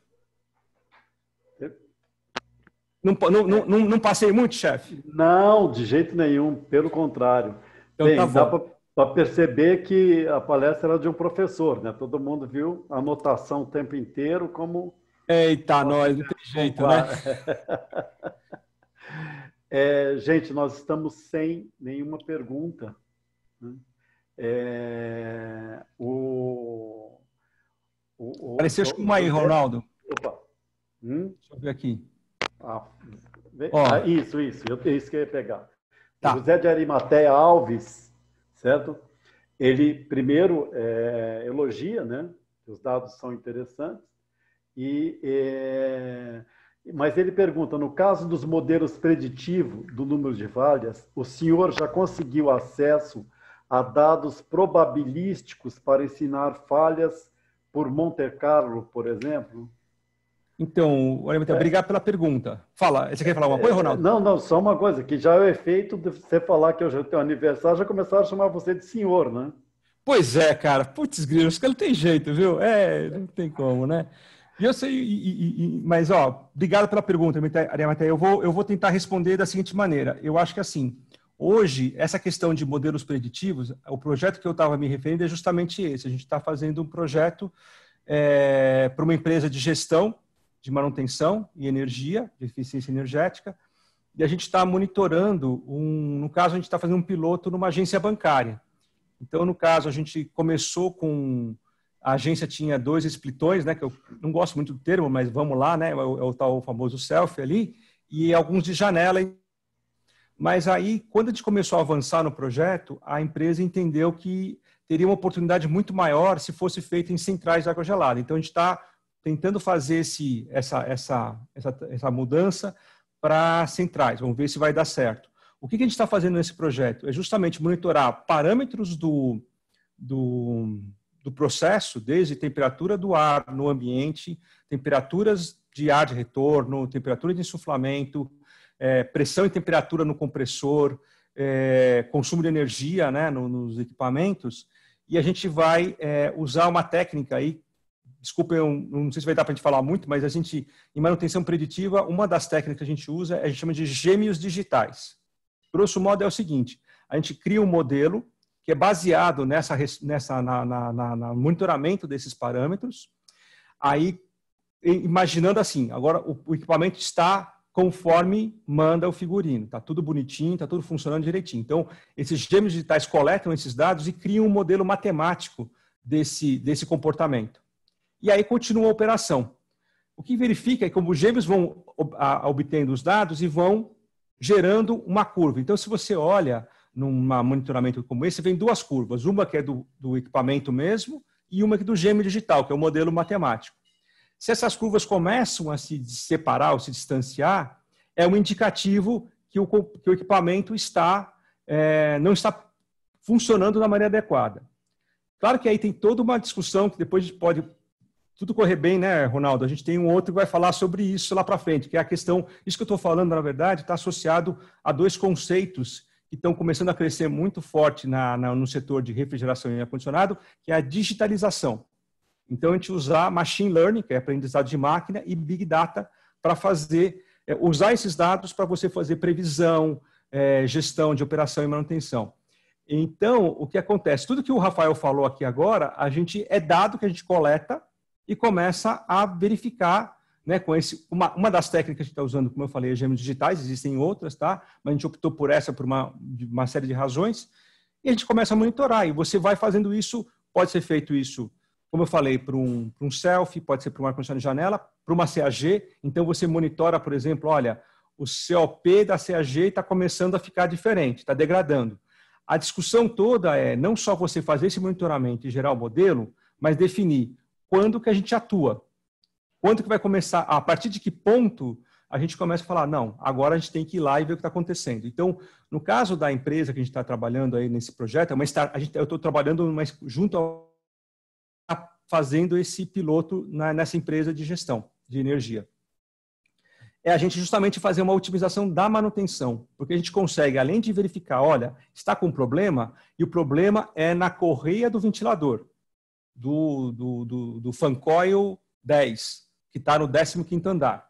Não, não, não, não, passei muito, chefe? Não, de jeito nenhum, pelo contrário. Então, Bem, tá dá para perceber que a palestra era de um professor, né? Todo mundo viu a anotação o tempo inteiro como Eita, nós, não tem jeito, né? É, gente, nós estamos sem nenhuma pergunta. Né? É, o, o, Apareceu uma aí, Ronaldo. Opa. Hum? Deixa eu ver aqui. Ah, ah, isso, isso, eu, isso que eu ia pegar. Tá. José de Arimatea Alves, certo? Ele primeiro é, elogia, né? Os dados são interessantes. E, é... Mas ele pergunta: no caso dos modelos preditivos do número de falhas, o senhor já conseguiu acesso a dados probabilísticos para ensinar falhas por Monte Carlo, por exemplo? Então, é. obrigado pela pergunta. Fala, você quer falar uma é, coisa, Ronaldo? Não, não, só uma coisa, que já é o efeito de você falar que hoje é o teu aniversário, já começaram a chamar você de senhor, né? Pois é, cara. Putz, grilo, acho que não tem jeito, viu? É, não tem como, né? E eu sei, e, e, mas ó, obrigado pela pergunta, Maria Eu vou, eu vou tentar responder da seguinte maneira. Eu acho que assim, hoje, essa questão de modelos preditivos, o projeto que eu estava me referindo é justamente esse. A gente está fazendo um projeto é, para uma empresa de gestão, de manutenção e energia, de eficiência energética, e a gente está monitorando, um, no caso, a gente está fazendo um piloto numa agência bancária. Então, no caso, a gente começou com a agência tinha dois splitões, né, que eu não gosto muito do termo, mas vamos lá, né, é o, é tal famoso selfie ali, e alguns de janela. Mas aí, quando a gente começou a avançar no projeto, a empresa entendeu que teria uma oportunidade muito maior se fosse feita em centrais de água gelada. Então, a gente está tentando fazer esse, essa, essa, essa, essa mudança para centrais. Vamos ver se vai dar certo. O que, que a gente está fazendo nesse projeto? É justamente monitorar parâmetros do, do do processo, desde temperatura do ar no ambiente, temperaturas de ar de retorno, temperatura de insuflamento, é, pressão e temperatura no compressor, é, consumo de energia né, no, nos equipamentos, e a gente vai é, usar uma técnica aí, desculpa, eu não sei se vai dar para a gente falar muito, mas a gente, em manutenção preditiva, uma das técnicas que a gente usa, a gente chama de gêmeos digitais. Grosso modo é o seguinte, a gente cria um modelo que é baseado nessa, nessa na, na, na, monitoramento desses parâmetros. Aí, imaginando assim, agora o, o equipamento está conforme manda o figurino. Está tudo bonitinho, está tudo funcionando direitinho. Então, esses gêmeos digitais coletam esses dados e criam um modelo matemático desse, desse comportamento. E aí continua a operação. O que verifica é como os gêmeos vão obtendo os dados e vão gerando uma curva. Então, se você olha num monitoramento como esse, vem duas curvas, uma que é do, do equipamento mesmo e uma que é do gêmeo digital, que é o modelo matemático. Se essas curvas começam a se separar ou se distanciar, é um indicativo que o, que o equipamento está é, não está funcionando da maneira adequada. Claro que aí tem toda uma discussão que depois pode tudo correr bem, né, Ronaldo? A gente tem um outro que vai falar sobre isso lá para frente, que é a questão. Isso que eu estou falando, na verdade, está associado a dois conceitos que estão começando a crescer muito forte na, na, no setor de refrigeração e ar-condicionado, que é a digitalização. Então, a gente usar machine learning, que é aprendizado de máquina, e big data para fazer, é, usar esses dados para você fazer previsão, é, gestão de operação e manutenção. Então, o que acontece? Tudo que o Rafael falou aqui agora, a gente é dado que a gente coleta e começa a verificar né, com esse, uma, uma das técnicas que está usando, como eu falei, é gêmeos digitais, existem outras, tá? Mas a gente optou por essa por uma, uma série de razões. E a gente começa a monitorar. E você vai fazendo isso, pode ser feito isso, como eu falei, para um, um selfie, pode ser para uma condição de janela, para uma CAG. Então você monitora, por exemplo, olha, o COP da CAG está começando a ficar diferente, está degradando. A discussão toda é não só você fazer esse monitoramento e gerar o modelo, mas definir quando que a gente atua. Quando que vai começar? A partir de que ponto a gente começa a falar, não, agora a gente tem que ir lá e ver o que está acontecendo. Então, no caso da empresa que a gente está trabalhando aí nesse projeto, é uma start, a gente, eu estou trabalhando junto a tá fazendo esse piloto na, nessa empresa de gestão de energia. É a gente justamente fazer uma otimização da manutenção, porque a gente consegue, além de verificar, olha, está com um problema, e o problema é na correia do ventilador, do, do, do, do fan coil 10 que está no 15º andar.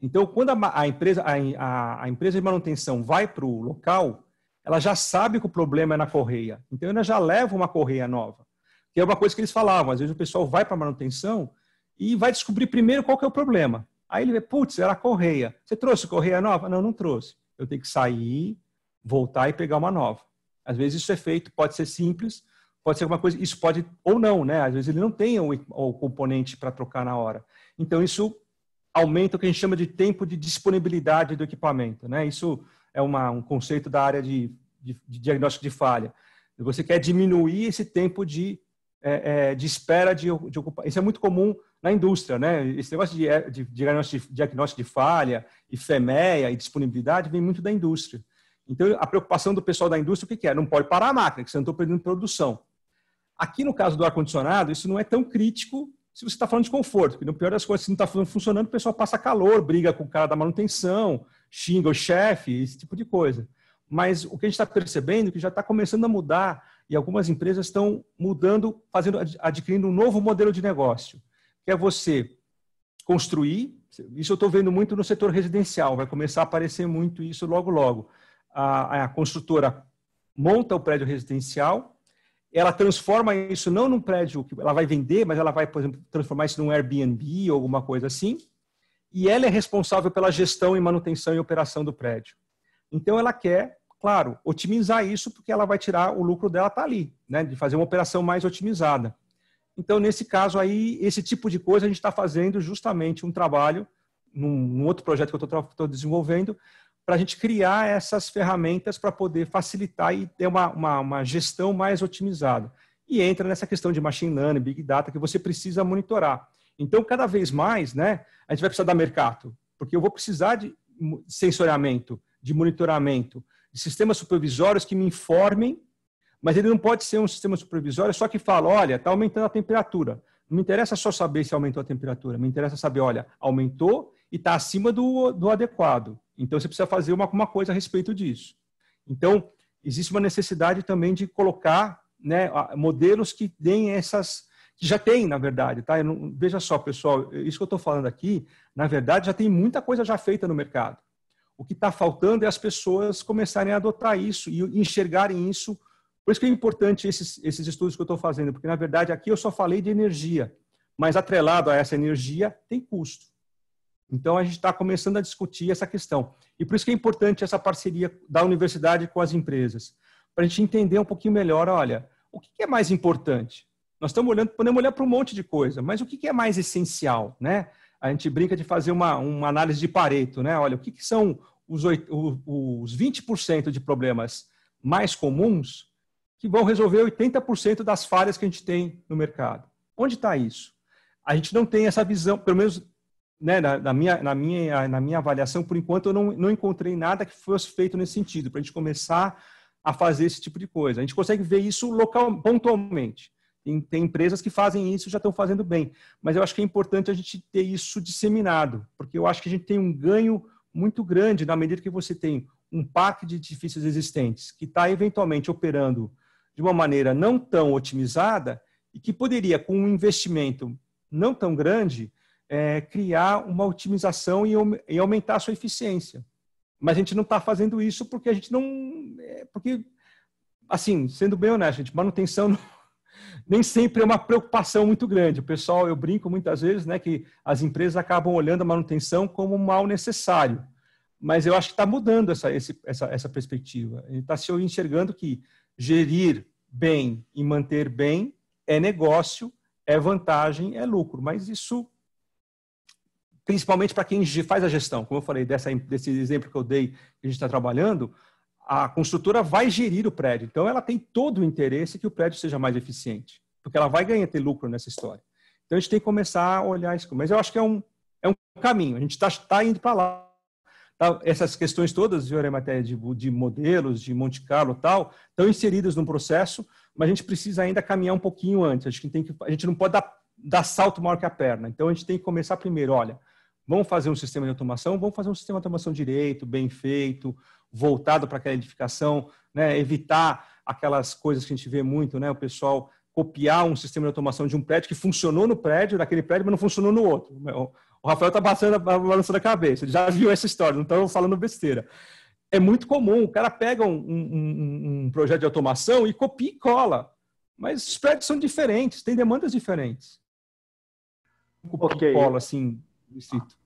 Então, quando a, a empresa, a, a, empresa de manutenção vai para o local, ela já sabe que o problema é na correia. Então, ela já leva uma correia nova. Que é uma coisa que eles falavam. Às vezes o pessoal vai para a manutenção e vai descobrir primeiro qual que é o problema. Aí ele vê, putz, era a correia. Você trouxe correia nova? Não, não trouxe. Eu tenho que sair, voltar e pegar uma nova. Às vezes isso é feito, pode ser simples, pode ser alguma coisa, isso pode ou não, né? Às vezes ele não tem o, o componente para trocar na hora. Então, isso aumenta o que a gente chama de tempo de disponibilidade do equipamento. Né? Isso é uma, um conceito da área de, de, de diagnóstico de falha. Você quer diminuir esse tempo de, é, é de espera de, de ocupar. Isso é muito comum na indústria, né? Esse negócio de, é, de, diagnóstico, de diagnóstico de falha e FEMEA e disponibilidade vem muito da indústria. Então, a preocupação do pessoal da indústria, o que, que é? Não pode parar a máquina, que você não está perdendo produção. Aqui, no caso do ar-condicionado, isso não é tão crítico se você está falando de conforto, porque no pior das coisas, se não está funcionando, o pessoal passa calor, briga com o cara da manutenção, xinga o chefe, esse tipo de coisa. Mas o que a gente está percebendo é que já está começando a mudar e algumas empresas estão mudando, fazendo, adquirindo um novo modelo de negócio, que é você construir. Isso eu estou vendo muito no setor residencial, vai começar a aparecer muito isso logo, logo. A, a construtora monta o prédio residencial, ela transforma isso não num prédio que ela vai vender, mas ela vai, por exemplo, transformar isso num Airbnb ou alguma coisa assim. E ela é responsável pela gestão e manutenção e operação do prédio. Então ela quer, claro, otimizar isso porque ela vai tirar o lucro dela tá ali, né, de fazer uma operação mais otimizada. Então nesse caso aí, esse tipo de coisa a gente está fazendo justamente um trabalho num, num outro projeto que eu estou desenvolvendo para a gente criar essas ferramentas para poder facilitar e ter uma, uma, uma gestão mais otimizada. E entra nessa questão de machine learning, big data, que você precisa monitorar. Então, cada vez mais, né, a gente vai precisar da mercado, porque eu vou precisar de sensoriamento, de monitoramento, de sistemas supervisórios que me informem, mas ele não pode ser um sistema supervisório só que fala, olha, está aumentando a temperatura. Não me interessa só saber se aumentou a temperatura, me interessa saber, olha, aumentou e está acima do, do adequado. Então, você precisa fazer uma, uma coisa a respeito disso. Então, existe uma necessidade também de colocar né, modelos que deem essas. Que já tem, na verdade, tá? Não, veja só, pessoal, isso que eu estou falando aqui, na verdade, já tem muita coisa já feita no mercado. O que está faltando é as pessoas começarem a adotar isso e enxergarem isso. Por isso que é importante esses, esses estudos que eu estou fazendo, porque, na verdade, aqui eu só falei de energia, mas atrelado a essa energia tem custo. Então, a gente está começando a discutir essa questão. E por isso que é importante essa parceria da universidade com as empresas, para a gente entender um pouquinho melhor, olha, o que é mais importante? Nós estamos olhando, podemos olhar para um monte de coisa, mas o que é mais essencial, né? A gente brinca de fazer uma, uma análise de Pareto, né? Olha, o que, são os, 8, os 20% de problemas mais comuns que vão resolver 80% das falhas que a gente tem no mercado? Onde está isso? A gente não tem essa visão, pelo menos né, na, na, minha, na, minha, na minha avaliação, por enquanto, eu não, não encontrei nada que fosse feito nesse sentido, para a gente começar a fazer esse tipo de coisa. A gente consegue ver isso local, pontualmente. Tem, tem empresas que fazem isso e já estão fazendo bem. Mas eu acho que é importante a gente ter isso disseminado, porque eu acho que a gente tem um ganho muito grande na medida que você tem um parque de edifícios existentes que está eventualmente operando de uma maneira não tão otimizada e que poderia, com um investimento não tão grande, é, criar uma otimização e, e, aumentar a sua eficiência. Mas a gente não está fazendo isso porque a gente não. É, porque, assim, sendo bem honesto, gente, manutenção não, nem sempre é uma preocupação muito grande. O pessoal, eu brinco muitas vezes, né, que as empresas acabam olhando a manutenção como um mal necessário. Mas eu acho que está mudando essa, esse, essa, essa perspectiva. A gente está se enxergando que gerir bem e manter bem é negócio, é vantagem, é lucro. Mas isso principalmente para quem faz a gestão. Como eu falei, dessa, desse exemplo que eu dei, que a gente está trabalhando, a construtora vai gerir o prédio. Então, ela tem todo o interesse que o prédio seja mais eficiente, porque ela vai ganhar ter lucro nessa história. Então, a gente tem que começar a olhar isso. Mas eu acho que é um, é um caminho. A gente está tá indo para lá. Tá, essas questões todas, viu, em matéria de, de modelos, de Monte Carlo tal, estão inseridas num processo, mas a gente precisa ainda caminhar um pouquinho antes. Acho que tem que, a gente não pode dar, dar salto maior que a perna. Então, a gente tem que começar primeiro. Olha, Vão fazer um sistema de automação, vão fazer um sistema de automação direito, bem feito, voltado para aquela edificação, né? evitar aquelas coisas que a gente vê muito, né? o pessoal copiar um sistema de automação de um prédio que funcionou no prédio, naquele prédio, mas não funcionou no outro. O Rafael está balançando a cabeça, ele já viu essa história, não estou falando besteira é muito comum. O cara pega um, um, um, projeto de automação e copia e cola. Mas os prédios são diferentes, têm demandas diferentes. Copia okay. cola, assim,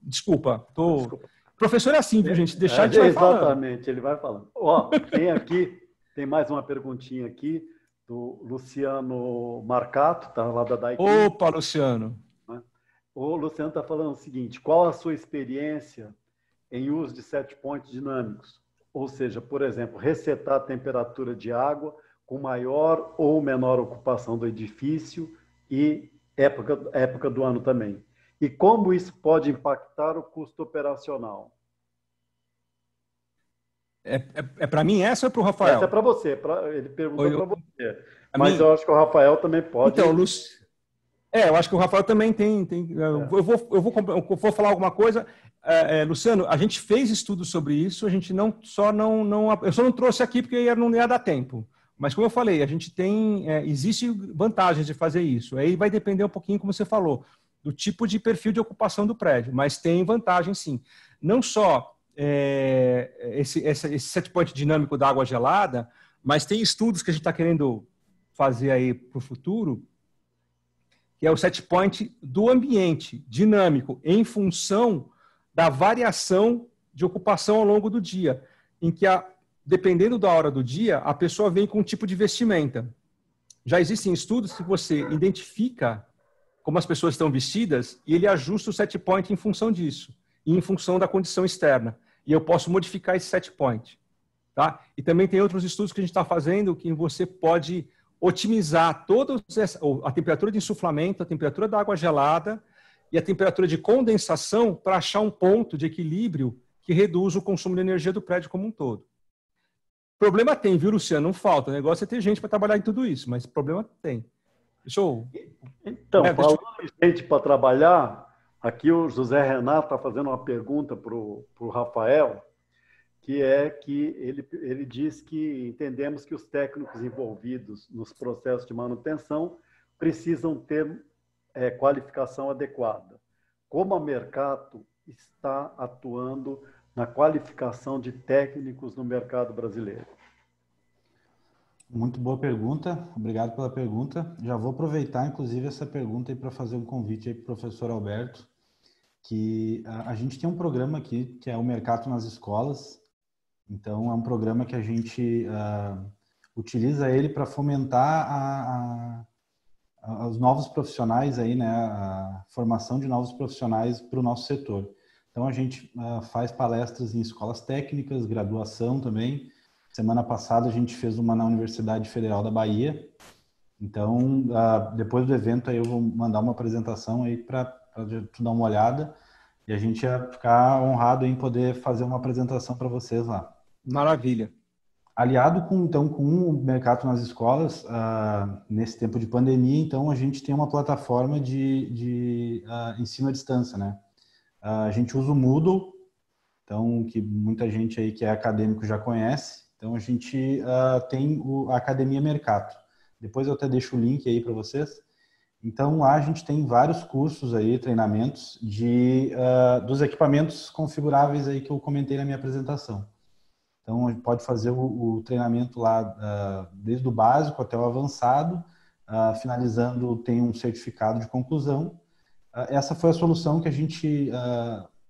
Desculpa, tô... Desculpa. Professor é assim, viu, gente? É, Deixar é, falar. Exatamente, ele vai falando. Ó, tem aqui, tem mais uma perguntinha aqui do Luciano Marcato, tá lá da Daikin. Opa, Luciano! O né? Luciano está falando o seguinte: qual a sua experiência em uso de sete pontos dinâmicos? Ou seja, por exemplo, resetar a temperatura de água com maior ou menor ocupação do edifício e época, época do ano também e como isso pode impactar o custo operacional? É, é, é para mim essa ou é para o Rafael? Essa é para você. Pra, ele perguntou para você. Mas eu acho que o Rafael também pode. Então, Lúcio. É, eu acho que o Rafael também tem. tem é. eu, é. vou, eu, vou, eu vou falar alguma coisa. É, é, Luciano, a gente fez estudos sobre isso, a gente não só não. não eu só não trouxe aqui porque não ia dar tempo. Mas como eu falei, a gente tem. É, existe vantagens de fazer isso. Aí vai depender um pouquinho, como você falou do tipo de perfil de ocupação do prédio, mas tem vantagem sim. Não só é, esse, esse, esse set point dinâmico da água gelada, mas tem estudos que a gente está querendo fazer aí para o futuro, que é o set point do ambiente dinâmico em função da variação de ocupação ao longo do dia, em que a, dependendo da hora do dia, a pessoa vem com um tipo de vestimenta. Já existem estudos que você identifica como as pessoas estão vestidas e ele ajusta o set point em função disso e em função da condição externa. E eu posso modificar esse set point. Tá? E também tem outros estudos que a gente está fazendo que você pode otimizar essa, a temperatura de insuflamento, a temperatura da água gelada e a temperatura de condensação para achar um ponto de equilíbrio que reduz o consumo de energia do prédio como um todo. Problema tem, viu, Luciano? Não falta. O negócio é ter gente para trabalhar em tudo isso, mas problema tem. Show. Então, é, falando deixa... de gente para trabalhar, aqui o José Renato está fazendo uma pergunta para o Rafael, que é que ele, ele diz que entendemos que os técnicos envolvidos nos processos de manutenção precisam ter é, qualificação adequada. Como a Mercato está atuando na qualificação de técnicos no mercado brasileiro? Muito boa pergunta, obrigado pela pergunta. Já vou aproveitar, inclusive, essa pergunta para fazer um convite aí para o professor Alberto, que a, a, gente tem um programa aqui que é o Mercado nas Escolas. Então, é um programa que a gente uh, utiliza ele para fomentar a, a, os novos profissionais aí, né, a formação de novos profissionais para o nosso setor. Então, a gente uh, faz palestras em escolas técnicas, graduação também, Semana passada a gente fez uma na Universidade Federal da Bahia. Então, ah, depois do evento aí eu vou mandar uma apresentação aí para tu dar uma olhada e a gente ia ficar honrado em poder fazer uma apresentação para vocês lá. Maravilha. Aliado com então com o mercado nas escolas uh, nesse tempo de pandemia, então a gente tem uma plataforma de, de uh, ensino à distância, né? Uh, a gente usa o Moodle, então que muita gente aí que é acadêmico já conhece. Então a gente uh, tem o, a Academia Mercato. Depois eu até deixo o link aí para vocês. Então lá a gente tem vários cursos aí, treinamentos de uh, dos equipamentos configuráveis aí que eu comentei na minha apresentação. Então a gente pode fazer o, o treinamento lá uh, desde o básico até o avançado, uh, finalizando tem um certificado de conclusão. essa foi a solução que a gente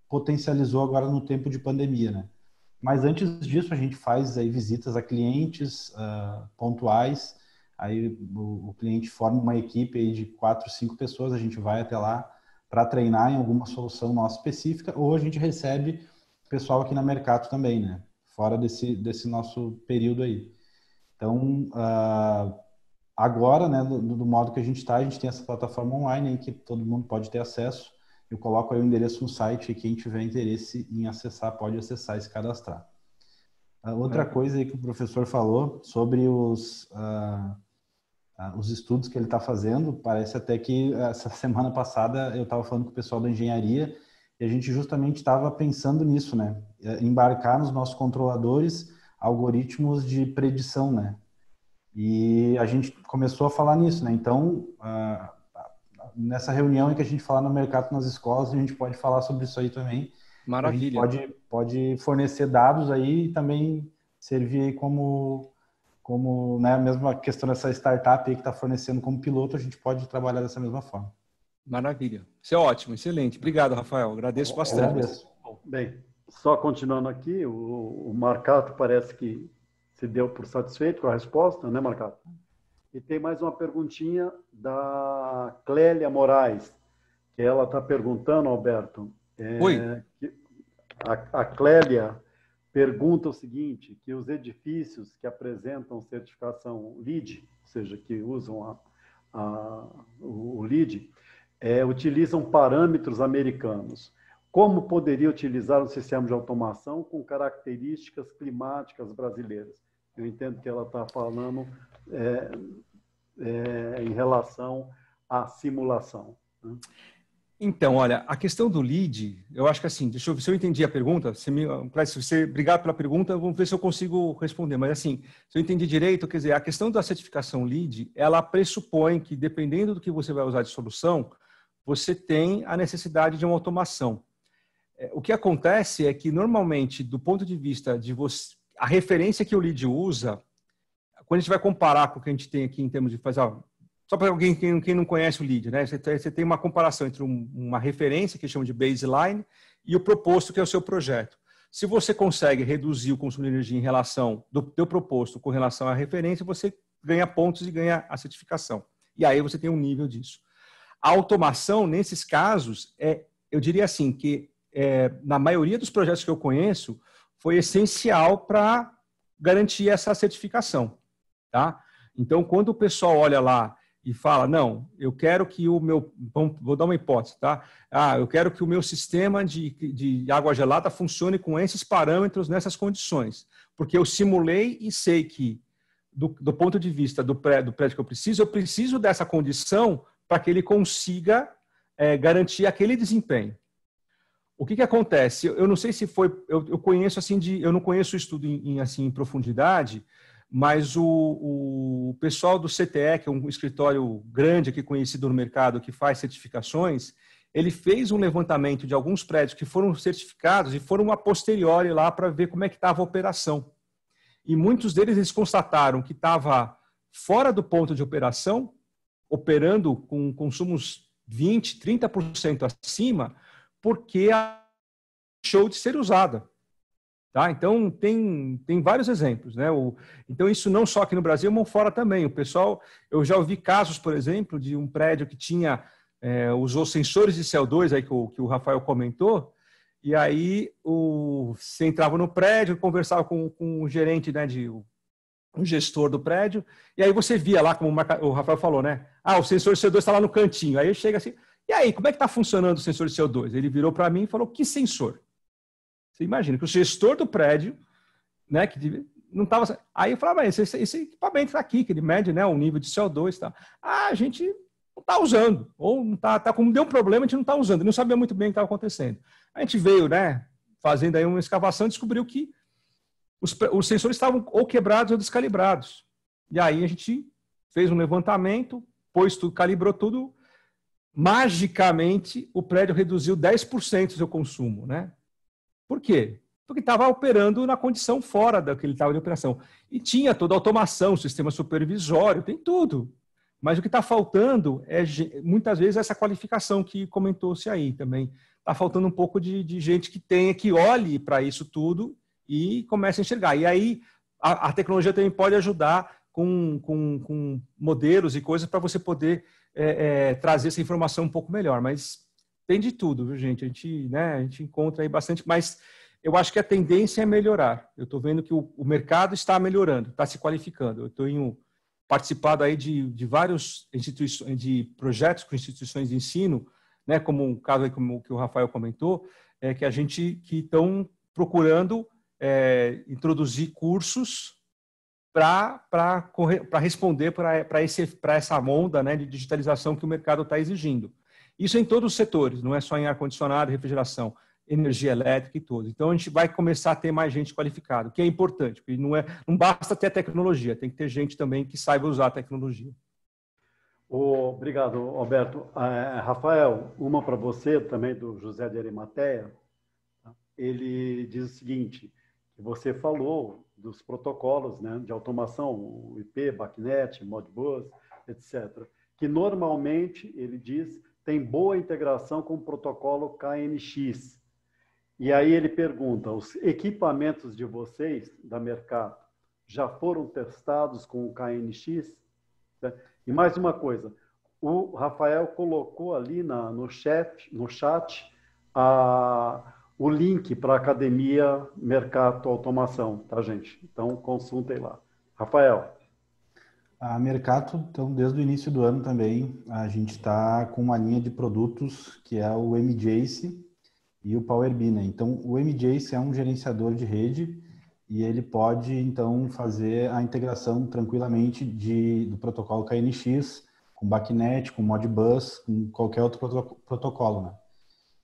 potencializou agora no tempo de pandemia, né? Mas antes disso, a gente faz aí visitas a clientes uh, pontuais. Aí o, o, cliente forma uma equipe aí de quatro, cinco pessoas. A gente vai até lá para treinar em alguma solução nossa específica. Ou a gente recebe pessoal aqui na mercado também, né? Fora desse, desse nosso período aí. Então, uh, agora, né, do, do, modo que a gente está, a gente tem essa plataforma online que todo mundo pode ter acesso eu coloco aí o endereço no site e quem tiver interesse em acessar pode acessar e se cadastrar. Ah, outra é. coisa coisa que o professor falou sobre os, uh, uh, os estudos que ele está fazendo, parece até que essa semana passada eu estava falando com o pessoal da engenharia e a gente justamente estava pensando nisso, né? É, embarcar nos nossos controladores algoritmos de predição, né? E a gente começou a falar nisso, né? Então, nessa reunião em que a gente falar no mercado nas escolas, a gente pode falar sobre isso aí também. Maravilha. Pode, pode fornecer dados aí e também servir aí como, como né, mesmo questão dessa startup aí que está fornecendo como piloto, a gente pode trabalhar dessa mesma forma. Maravilha. Isso é ótimo, excelente. Obrigado, Rafael. Agradeço bastante. Agradeço. Bem, só continuando aqui, o, o Marcato parece que se deu por satisfeito com a resposta, né, Marcato? E tem mais uma perguntinha da Clélia Moraes, que ela está perguntando, Alberto. É, Oi. A, a Clélia pergunta o seguinte, que os edifícios que apresentam certificação LEED, ou seja, que usam a, a, o LEED, é, utilizam parâmetros americanos. Como poderia utilizar um sistema de automação com características climáticas brasileiras? Eu entendo que ela está falando é, é, em relação à simulação? Né? Então, olha, a questão do lead, eu acho que assim, deixa eu ver se eu entendi a pergunta. Se me, se você obrigado pela pergunta, vamos ver se eu consigo responder. Mas assim, se eu entendi direito, quer dizer, a questão da certificação lead, ela pressupõe que dependendo do que você vai usar de solução, você tem a necessidade de uma automação. É, o que acontece é que normalmente, do ponto de vista de você, a referência que o lead usa quando a gente vai comparar com o que a gente tem aqui em termos de fazer, ó, só para alguém quem, quem, não conhece o lead, né? Você, tem uma comparação entre um, uma referência que chama de baseline e o proposto que é o seu projeto. Se você consegue reduzir o consumo de energia em relação do teu proposto com relação à referência, você ganha pontos e ganha a certificação. E aí você tem um nível disso. A automação, nesses casos, é, eu diria assim, que é, na maioria dos projetos que eu conheço, foi essencial para garantir essa certificação. Tá? Então, quando o pessoal olha lá e fala, não, eu quero que o meu, vou dar uma hipótese, tá? Ah, eu quero que o meu sistema de, de água gelada funcione com esses parâmetros, nessas condições, porque eu simulei e sei que, do, do ponto de vista do, do prédio que eu preciso, eu preciso dessa condição para que ele consiga é, garantir aquele desempenho. O que, que acontece? Eu não sei se foi, eu, eu conheço assim de, eu não conheço o estudo em, em assim em profundidade, mas o, o pessoal do CTE, que é um escritório grande aqui conhecido no mercado, que faz certificações, ele fez um levantamento de alguns prédios que foram certificados e foram a posteriori lá para ver como é que estava a operação. E muitos deles eles constataram que estava fora do ponto de operação, operando com consumos 20, 30% acima, porque a show de ser usada. Tá? Então, tem, tem vários exemplos. Né? O, então, isso não só aqui no Brasil, mas fora também. O pessoal, eu já ouvi casos, por exemplo, de um prédio que tinha, é, usou sensores de CO2, aí que o, que o Rafael comentou, e aí o, você entrava no prédio, conversava com, com o gerente, né, de, o gestor do prédio, e aí você via lá, como o Rafael falou, né? Ah, o sensor de CO2 está lá no cantinho. Aí chega assim, e aí, como é que está funcionando o sensor de CO2? Ele virou para mim e falou, que sensor? Você imagina que o gestor do prédio, né, que não estava. Aí eu falava, ah, mas esse, esse equipamento está aqui, que ele mede né, o nível de CO2 e Ah, a gente não está usando. Ou não está, tá, tá como deu um problema, a gente não está usando. Não sabia muito bem o que estava acontecendo. A gente veio, né, fazendo aí uma escavação, descobriu que os, os sensores estavam ou quebrados ou descalibrados. E aí a gente fez um levantamento, pôs tudo, calibrou tudo. Magicamente, o prédio reduziu 10% do seu consumo, né? Por quê? Porque estava operando na condição fora daquele tal de operação. E tinha toda a automação, sistema supervisório, tem tudo. Mas o que está faltando é, muitas vezes, essa qualificação que comentou-se aí também. Está faltando um pouco de, de, gente que tenha, que olhe para isso tudo e comece a enxergar. E aí, a, a tecnologia também pode ajudar com, com, com modelos e coisas para você poder é, é, trazer essa informação um pouco melhor. Mas tem de tudo, viu, gente? A gente, né, a gente encontra aí bastante, mas eu acho que a tendência é melhorar. Eu estou vendo que o, o, mercado está melhorando, está se qualificando. Eu tenho participado aí de, de vários instituições, de projetos com instituições de ensino, né, como um caso aí como que o Rafael comentou, é que a gente que estão procurando é, introduzir cursos para responder para essa onda né, de digitalização que o mercado está exigindo. Isso em todos os setores, não é só em ar-condicionado, refrigeração, energia elétrica e tudo. Então a gente vai começar a ter mais gente qualificada, o que é importante, porque não, é, não basta ter tecnologia, tem que ter gente também que saiba usar a tecnologia. Obrigado, Alberto. Ah, é, Rafael, uma para você também, do José de Arimateia. Tá? Ele diz o seguinte, você falou dos protocolos né, de automação, o IP, BACnet, Modbus, etc., que normalmente, ele diz, tem boa integração com o protocolo KNX. E aí ele pergunta: os equipamentos de vocês, da Mercado, já foram testados com o KNX? Né? E mais uma coisa: o Rafael colocou ali na, no, chat, no chat a, o link para a Academia Mercado Automação, tá, gente? Então, consultem lá. Rafael. A Mercato, então, desde o início do ano também, a gente está com uma linha de produtos que é o MJace e o PowerBina. Né? Então, o MJace é um gerenciador de rede e ele pode, então, fazer a integração tranquilamente de, do protocolo KNX com Backnet, com Modbus, com qualquer outro protocolo, né?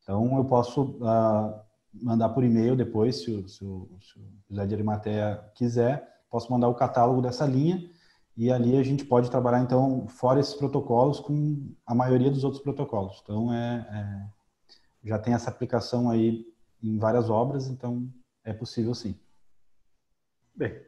Então, eu posso uh, mandar por e-mail depois, se o, se o, se o José de Arimatea quiser, posso mandar o catálogo dessa linha e ali a gente pode trabalhar, então, fora esses protocolos, com a maioria dos outros protocolos. Então, é, é já tem essa aplicação aí em várias obras, então é possível sim. Bem,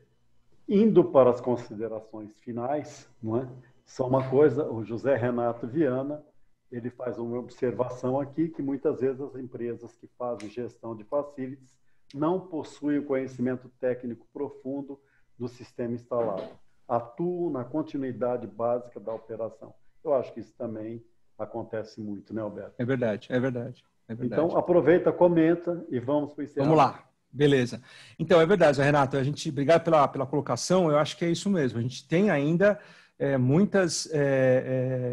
indo para as considerações finais, não é? só uma coisa, o José Renato Viana, ele faz uma observação aqui que muitas vezes as empresas que fazem gestão de facilities não possuem o conhecimento técnico profundo do sistema instalado atuam na continuidade básica da operação. Eu acho que isso também acontece muito, né, Alberto? É verdade, é verdade. É verdade. Então, aproveita, comenta e vamos para o encerramento. Vamos lá. Beleza. Então, é verdade, Renato. A gente, obrigado pela, pela colocação. Eu acho que é isso mesmo. A gente tem ainda é, muitas é,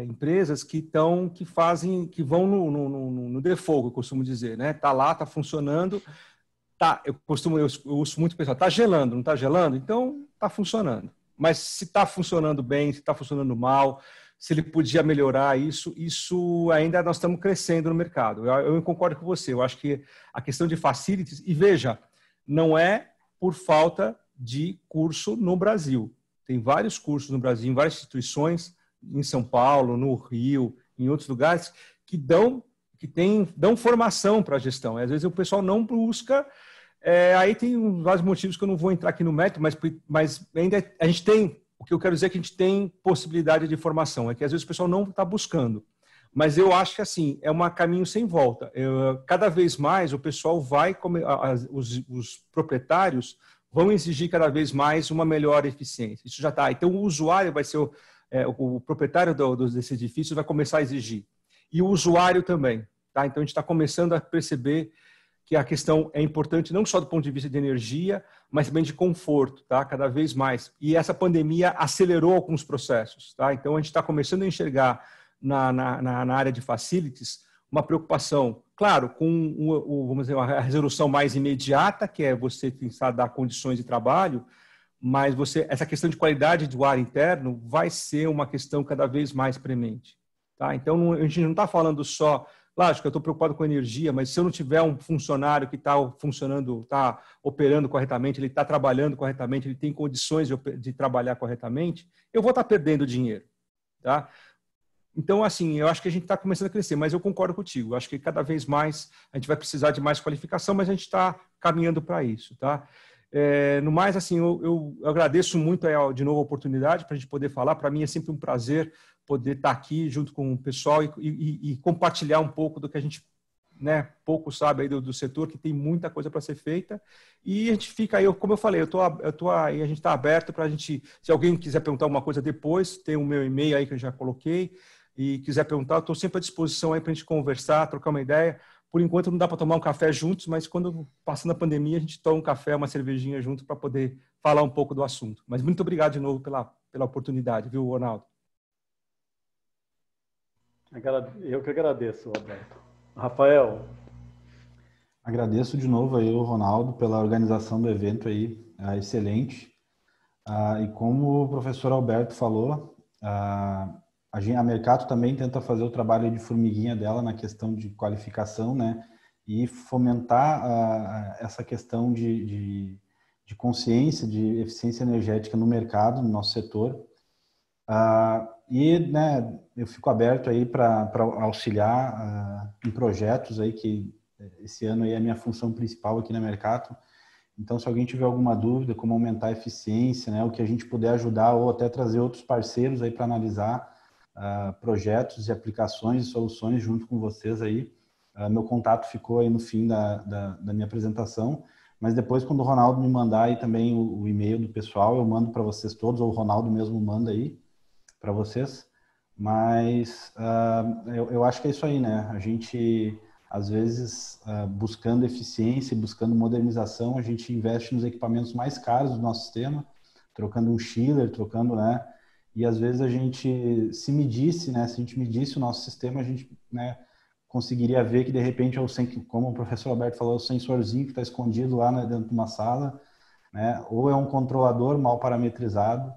é, empresas que estão, que fazem, que vão no, no, no, no default, eu costumo dizer, né? Tá lá, tá funcionando. Tá, eu costumo, eu, eu uso muito o pessoal, tá gelando, não tá gelando? Então, tá funcionando mas se está funcionando bem, se está funcionando mal, se ele podia melhorar isso, isso ainda nós estamos crescendo no mercado. Eu, eu concordo com você, eu acho que a questão de facilities, e veja, não é por falta de curso no Brasil. Tem vários cursos no Brasil, em várias instituições, em São Paulo, no Rio, em outros lugares, que dão que tem, dão formação para a gestão. Às vezes o pessoal não busca é, aí tem vários motivos que eu não vou entrar aqui no mérito, mas, mas ainda é, a gente tem, o que eu quero dizer é que a gente tem possibilidade de formação, é que às vezes o pessoal não está buscando. Mas eu acho que assim, é um caminho sem volta. Eu, cada vez mais o pessoal vai, os, os proprietários vão exigir cada vez mais uma melhor eficiência. Isso já está. Então o usuário vai ser, o, é, o proprietário do, do, desse edifício vai começar a exigir. E o usuário também. Tá? Então a gente está começando a perceber que a questão é importante não só do ponto de vista de energia, mas também de conforto, tá? Cada vez mais. E essa pandemia acelerou alguns processos, tá? Então a gente está começando a enxergar na, na, na, área de facilities uma preocupação, claro, com o, o, vamos dizer, a resolução mais imediata, que é você pensar dar condições de trabalho, mas você essa questão de qualidade do ar interno vai ser uma questão cada vez mais premente, tá? Então a gente não está falando só Lógico, eu estou preocupado com energia, mas se eu não tiver um funcionário que está funcionando, está operando corretamente, ele está trabalhando corretamente, ele tem condições de, de trabalhar corretamente, eu vou estar tá perdendo dinheiro. Tá? Então, assim, eu acho que a gente está começando a crescer, mas eu concordo contigo. acho que cada vez mais a gente vai precisar de mais qualificação, mas a gente está caminhando para isso. Tá? É, no mais, assim, eu, eu agradeço muito de novo a oportunidade para a gente poder falar. Para mim é sempre um prazer poder estar tá aqui junto com o pessoal e, e, e compartilhar um pouco do que a gente né, pouco sabe aí do, do, setor, que tem muita coisa para ser feita. E a gente fica aí, como eu falei, eu tô, eu tô aí, a gente está aberto para a gente, se alguém quiser perguntar alguma coisa depois, tem o meu e-mail aí que eu já coloquei, e quiser perguntar, estou sempre à disposição aí para a gente conversar, trocar uma ideia. Por enquanto não dá para tomar um café juntos, mas quando passando a pandemia a gente toma um café, uma cervejinha junto para poder falar um pouco do assunto. Mas muito obrigado de novo pela, pela oportunidade, viu, Ronaldo? Eu que agradeço, Roberto. Rafael. Agradeço de novo aí o Ronaldo pela organização do evento aí, é excelente. Ah, e como o professor Alberto falou, ah, a, gente, a Mercato também tenta fazer o trabalho de formiguinha dela na questão de qualificação, né? E fomentar ah, ah essa questão de, de, de, consciência, de eficiência energética no mercado, no nosso setor. Ah, e né, eu fico aberto aí para auxiliar uh, em projetos aí que eh, esse ano aí é a minha função principal aqui na Mercato. Então, se alguém tiver alguma dúvida como aumentar a eficiência, né, o que a gente puder ajudar ou até trazer outros parceiros aí para analisar uh, projetos e aplicações e soluções junto com vocês aí, uh, meu contato ficou aí no fim da, da, da, minha apresentação. Mas depois, quando o Ronaldo me mandar aí também o, o e-mail do pessoal, eu mando para vocês todos, ou o Ronaldo mesmo manda aí para vocês. Mas uh, eu, eu, acho que é isso aí, né? A gente, às vezes, uh, buscando eficiência, buscando modernização, a gente investe nos equipamentos mais caros do nosso sistema, trocando um chiller, trocando, né? E às vezes a gente se medisse, né? Se a gente medisse o nosso sistema, a gente, né? Conseguiria ver que de repente é o como o professor Alberto falou, é o sensorzinho que está escondido lá né, dentro de uma sala, né? Ou é um controlador mal parametrizado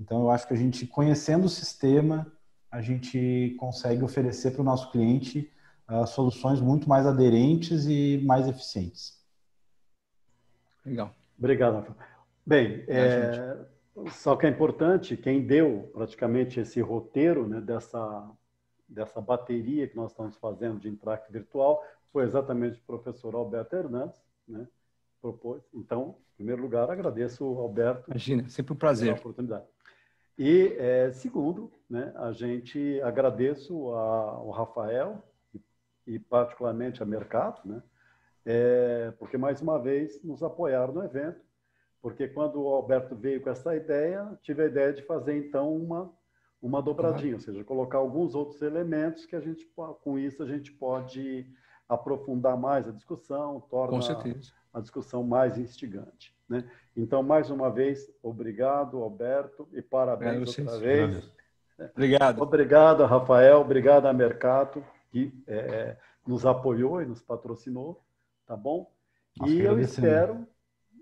então, eu acho que a gente, conhecendo o sistema, a gente consegue oferecer para o nosso cliente uh, soluções muito mais aderentes e mais eficientes. Legal. Obrigado, Rafa. Bem, é, só que é importante, quem deu praticamente esse roteiro né, dessa, dessa bateria que nós estamos fazendo de intrac virtual foi exatamente o professor Alberto Hernandes, né, propôs. Então, em primeiro lugar, agradeço, Alberto. Imagina, sempre um prazer. Pela oportunidade. E, é, segundo, né, a gente agradeço a, ao Rafael e, e, particularmente a Mercado, né, é, porque, mais uma vez, nos apoiaram no evento, porque quando o Alberto veio com essa ideia, tive a ideia de fazer, então, uma, uma dobradinha, ou seja, colocar alguns outros elementos que a gente, com isso, a gente pode aprofundar mais a discussão, torna a discussão mais instigante. Né? Então, mais uma vez, obrigado, Alberto, e parabéns outra vez. Obrigado. Obrigado, Rafael, obrigado a Mercato, que é, é, nos apoiou e nos patrocinou, tá bom? Nossa, e eu espero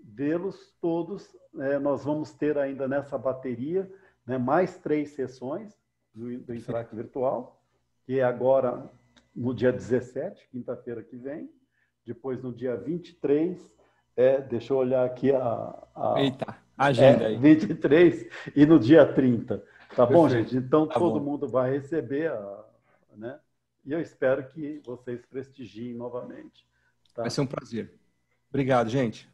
vê-los todos. É, nós vamos ter ainda nessa bateria né, mais três sessões do, do Interact Virtual, que é agora no dia 17, quinta-feira que vem, depois no dia 23 é, deixa eu olhar aqui a. a Eita, agenda é, aí. 23 e no dia 30. Tá Perfeito. bom, gente? Então tá todo bom. mundo vai receber, a, né? E eu espero que vocês prestigiem novamente. Tá? Vai ser um prazer. Obrigado, gente.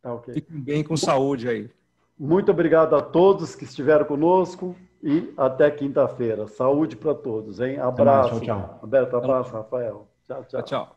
Tá, Fiquem bem com saúde aí. Muito obrigado a todos que estiveram conosco e até quinta-feira. Saúde para todos, hein? Abraço. Tchau, tchau. abraço, Rafael. Tchau, tchau. tchau, tchau.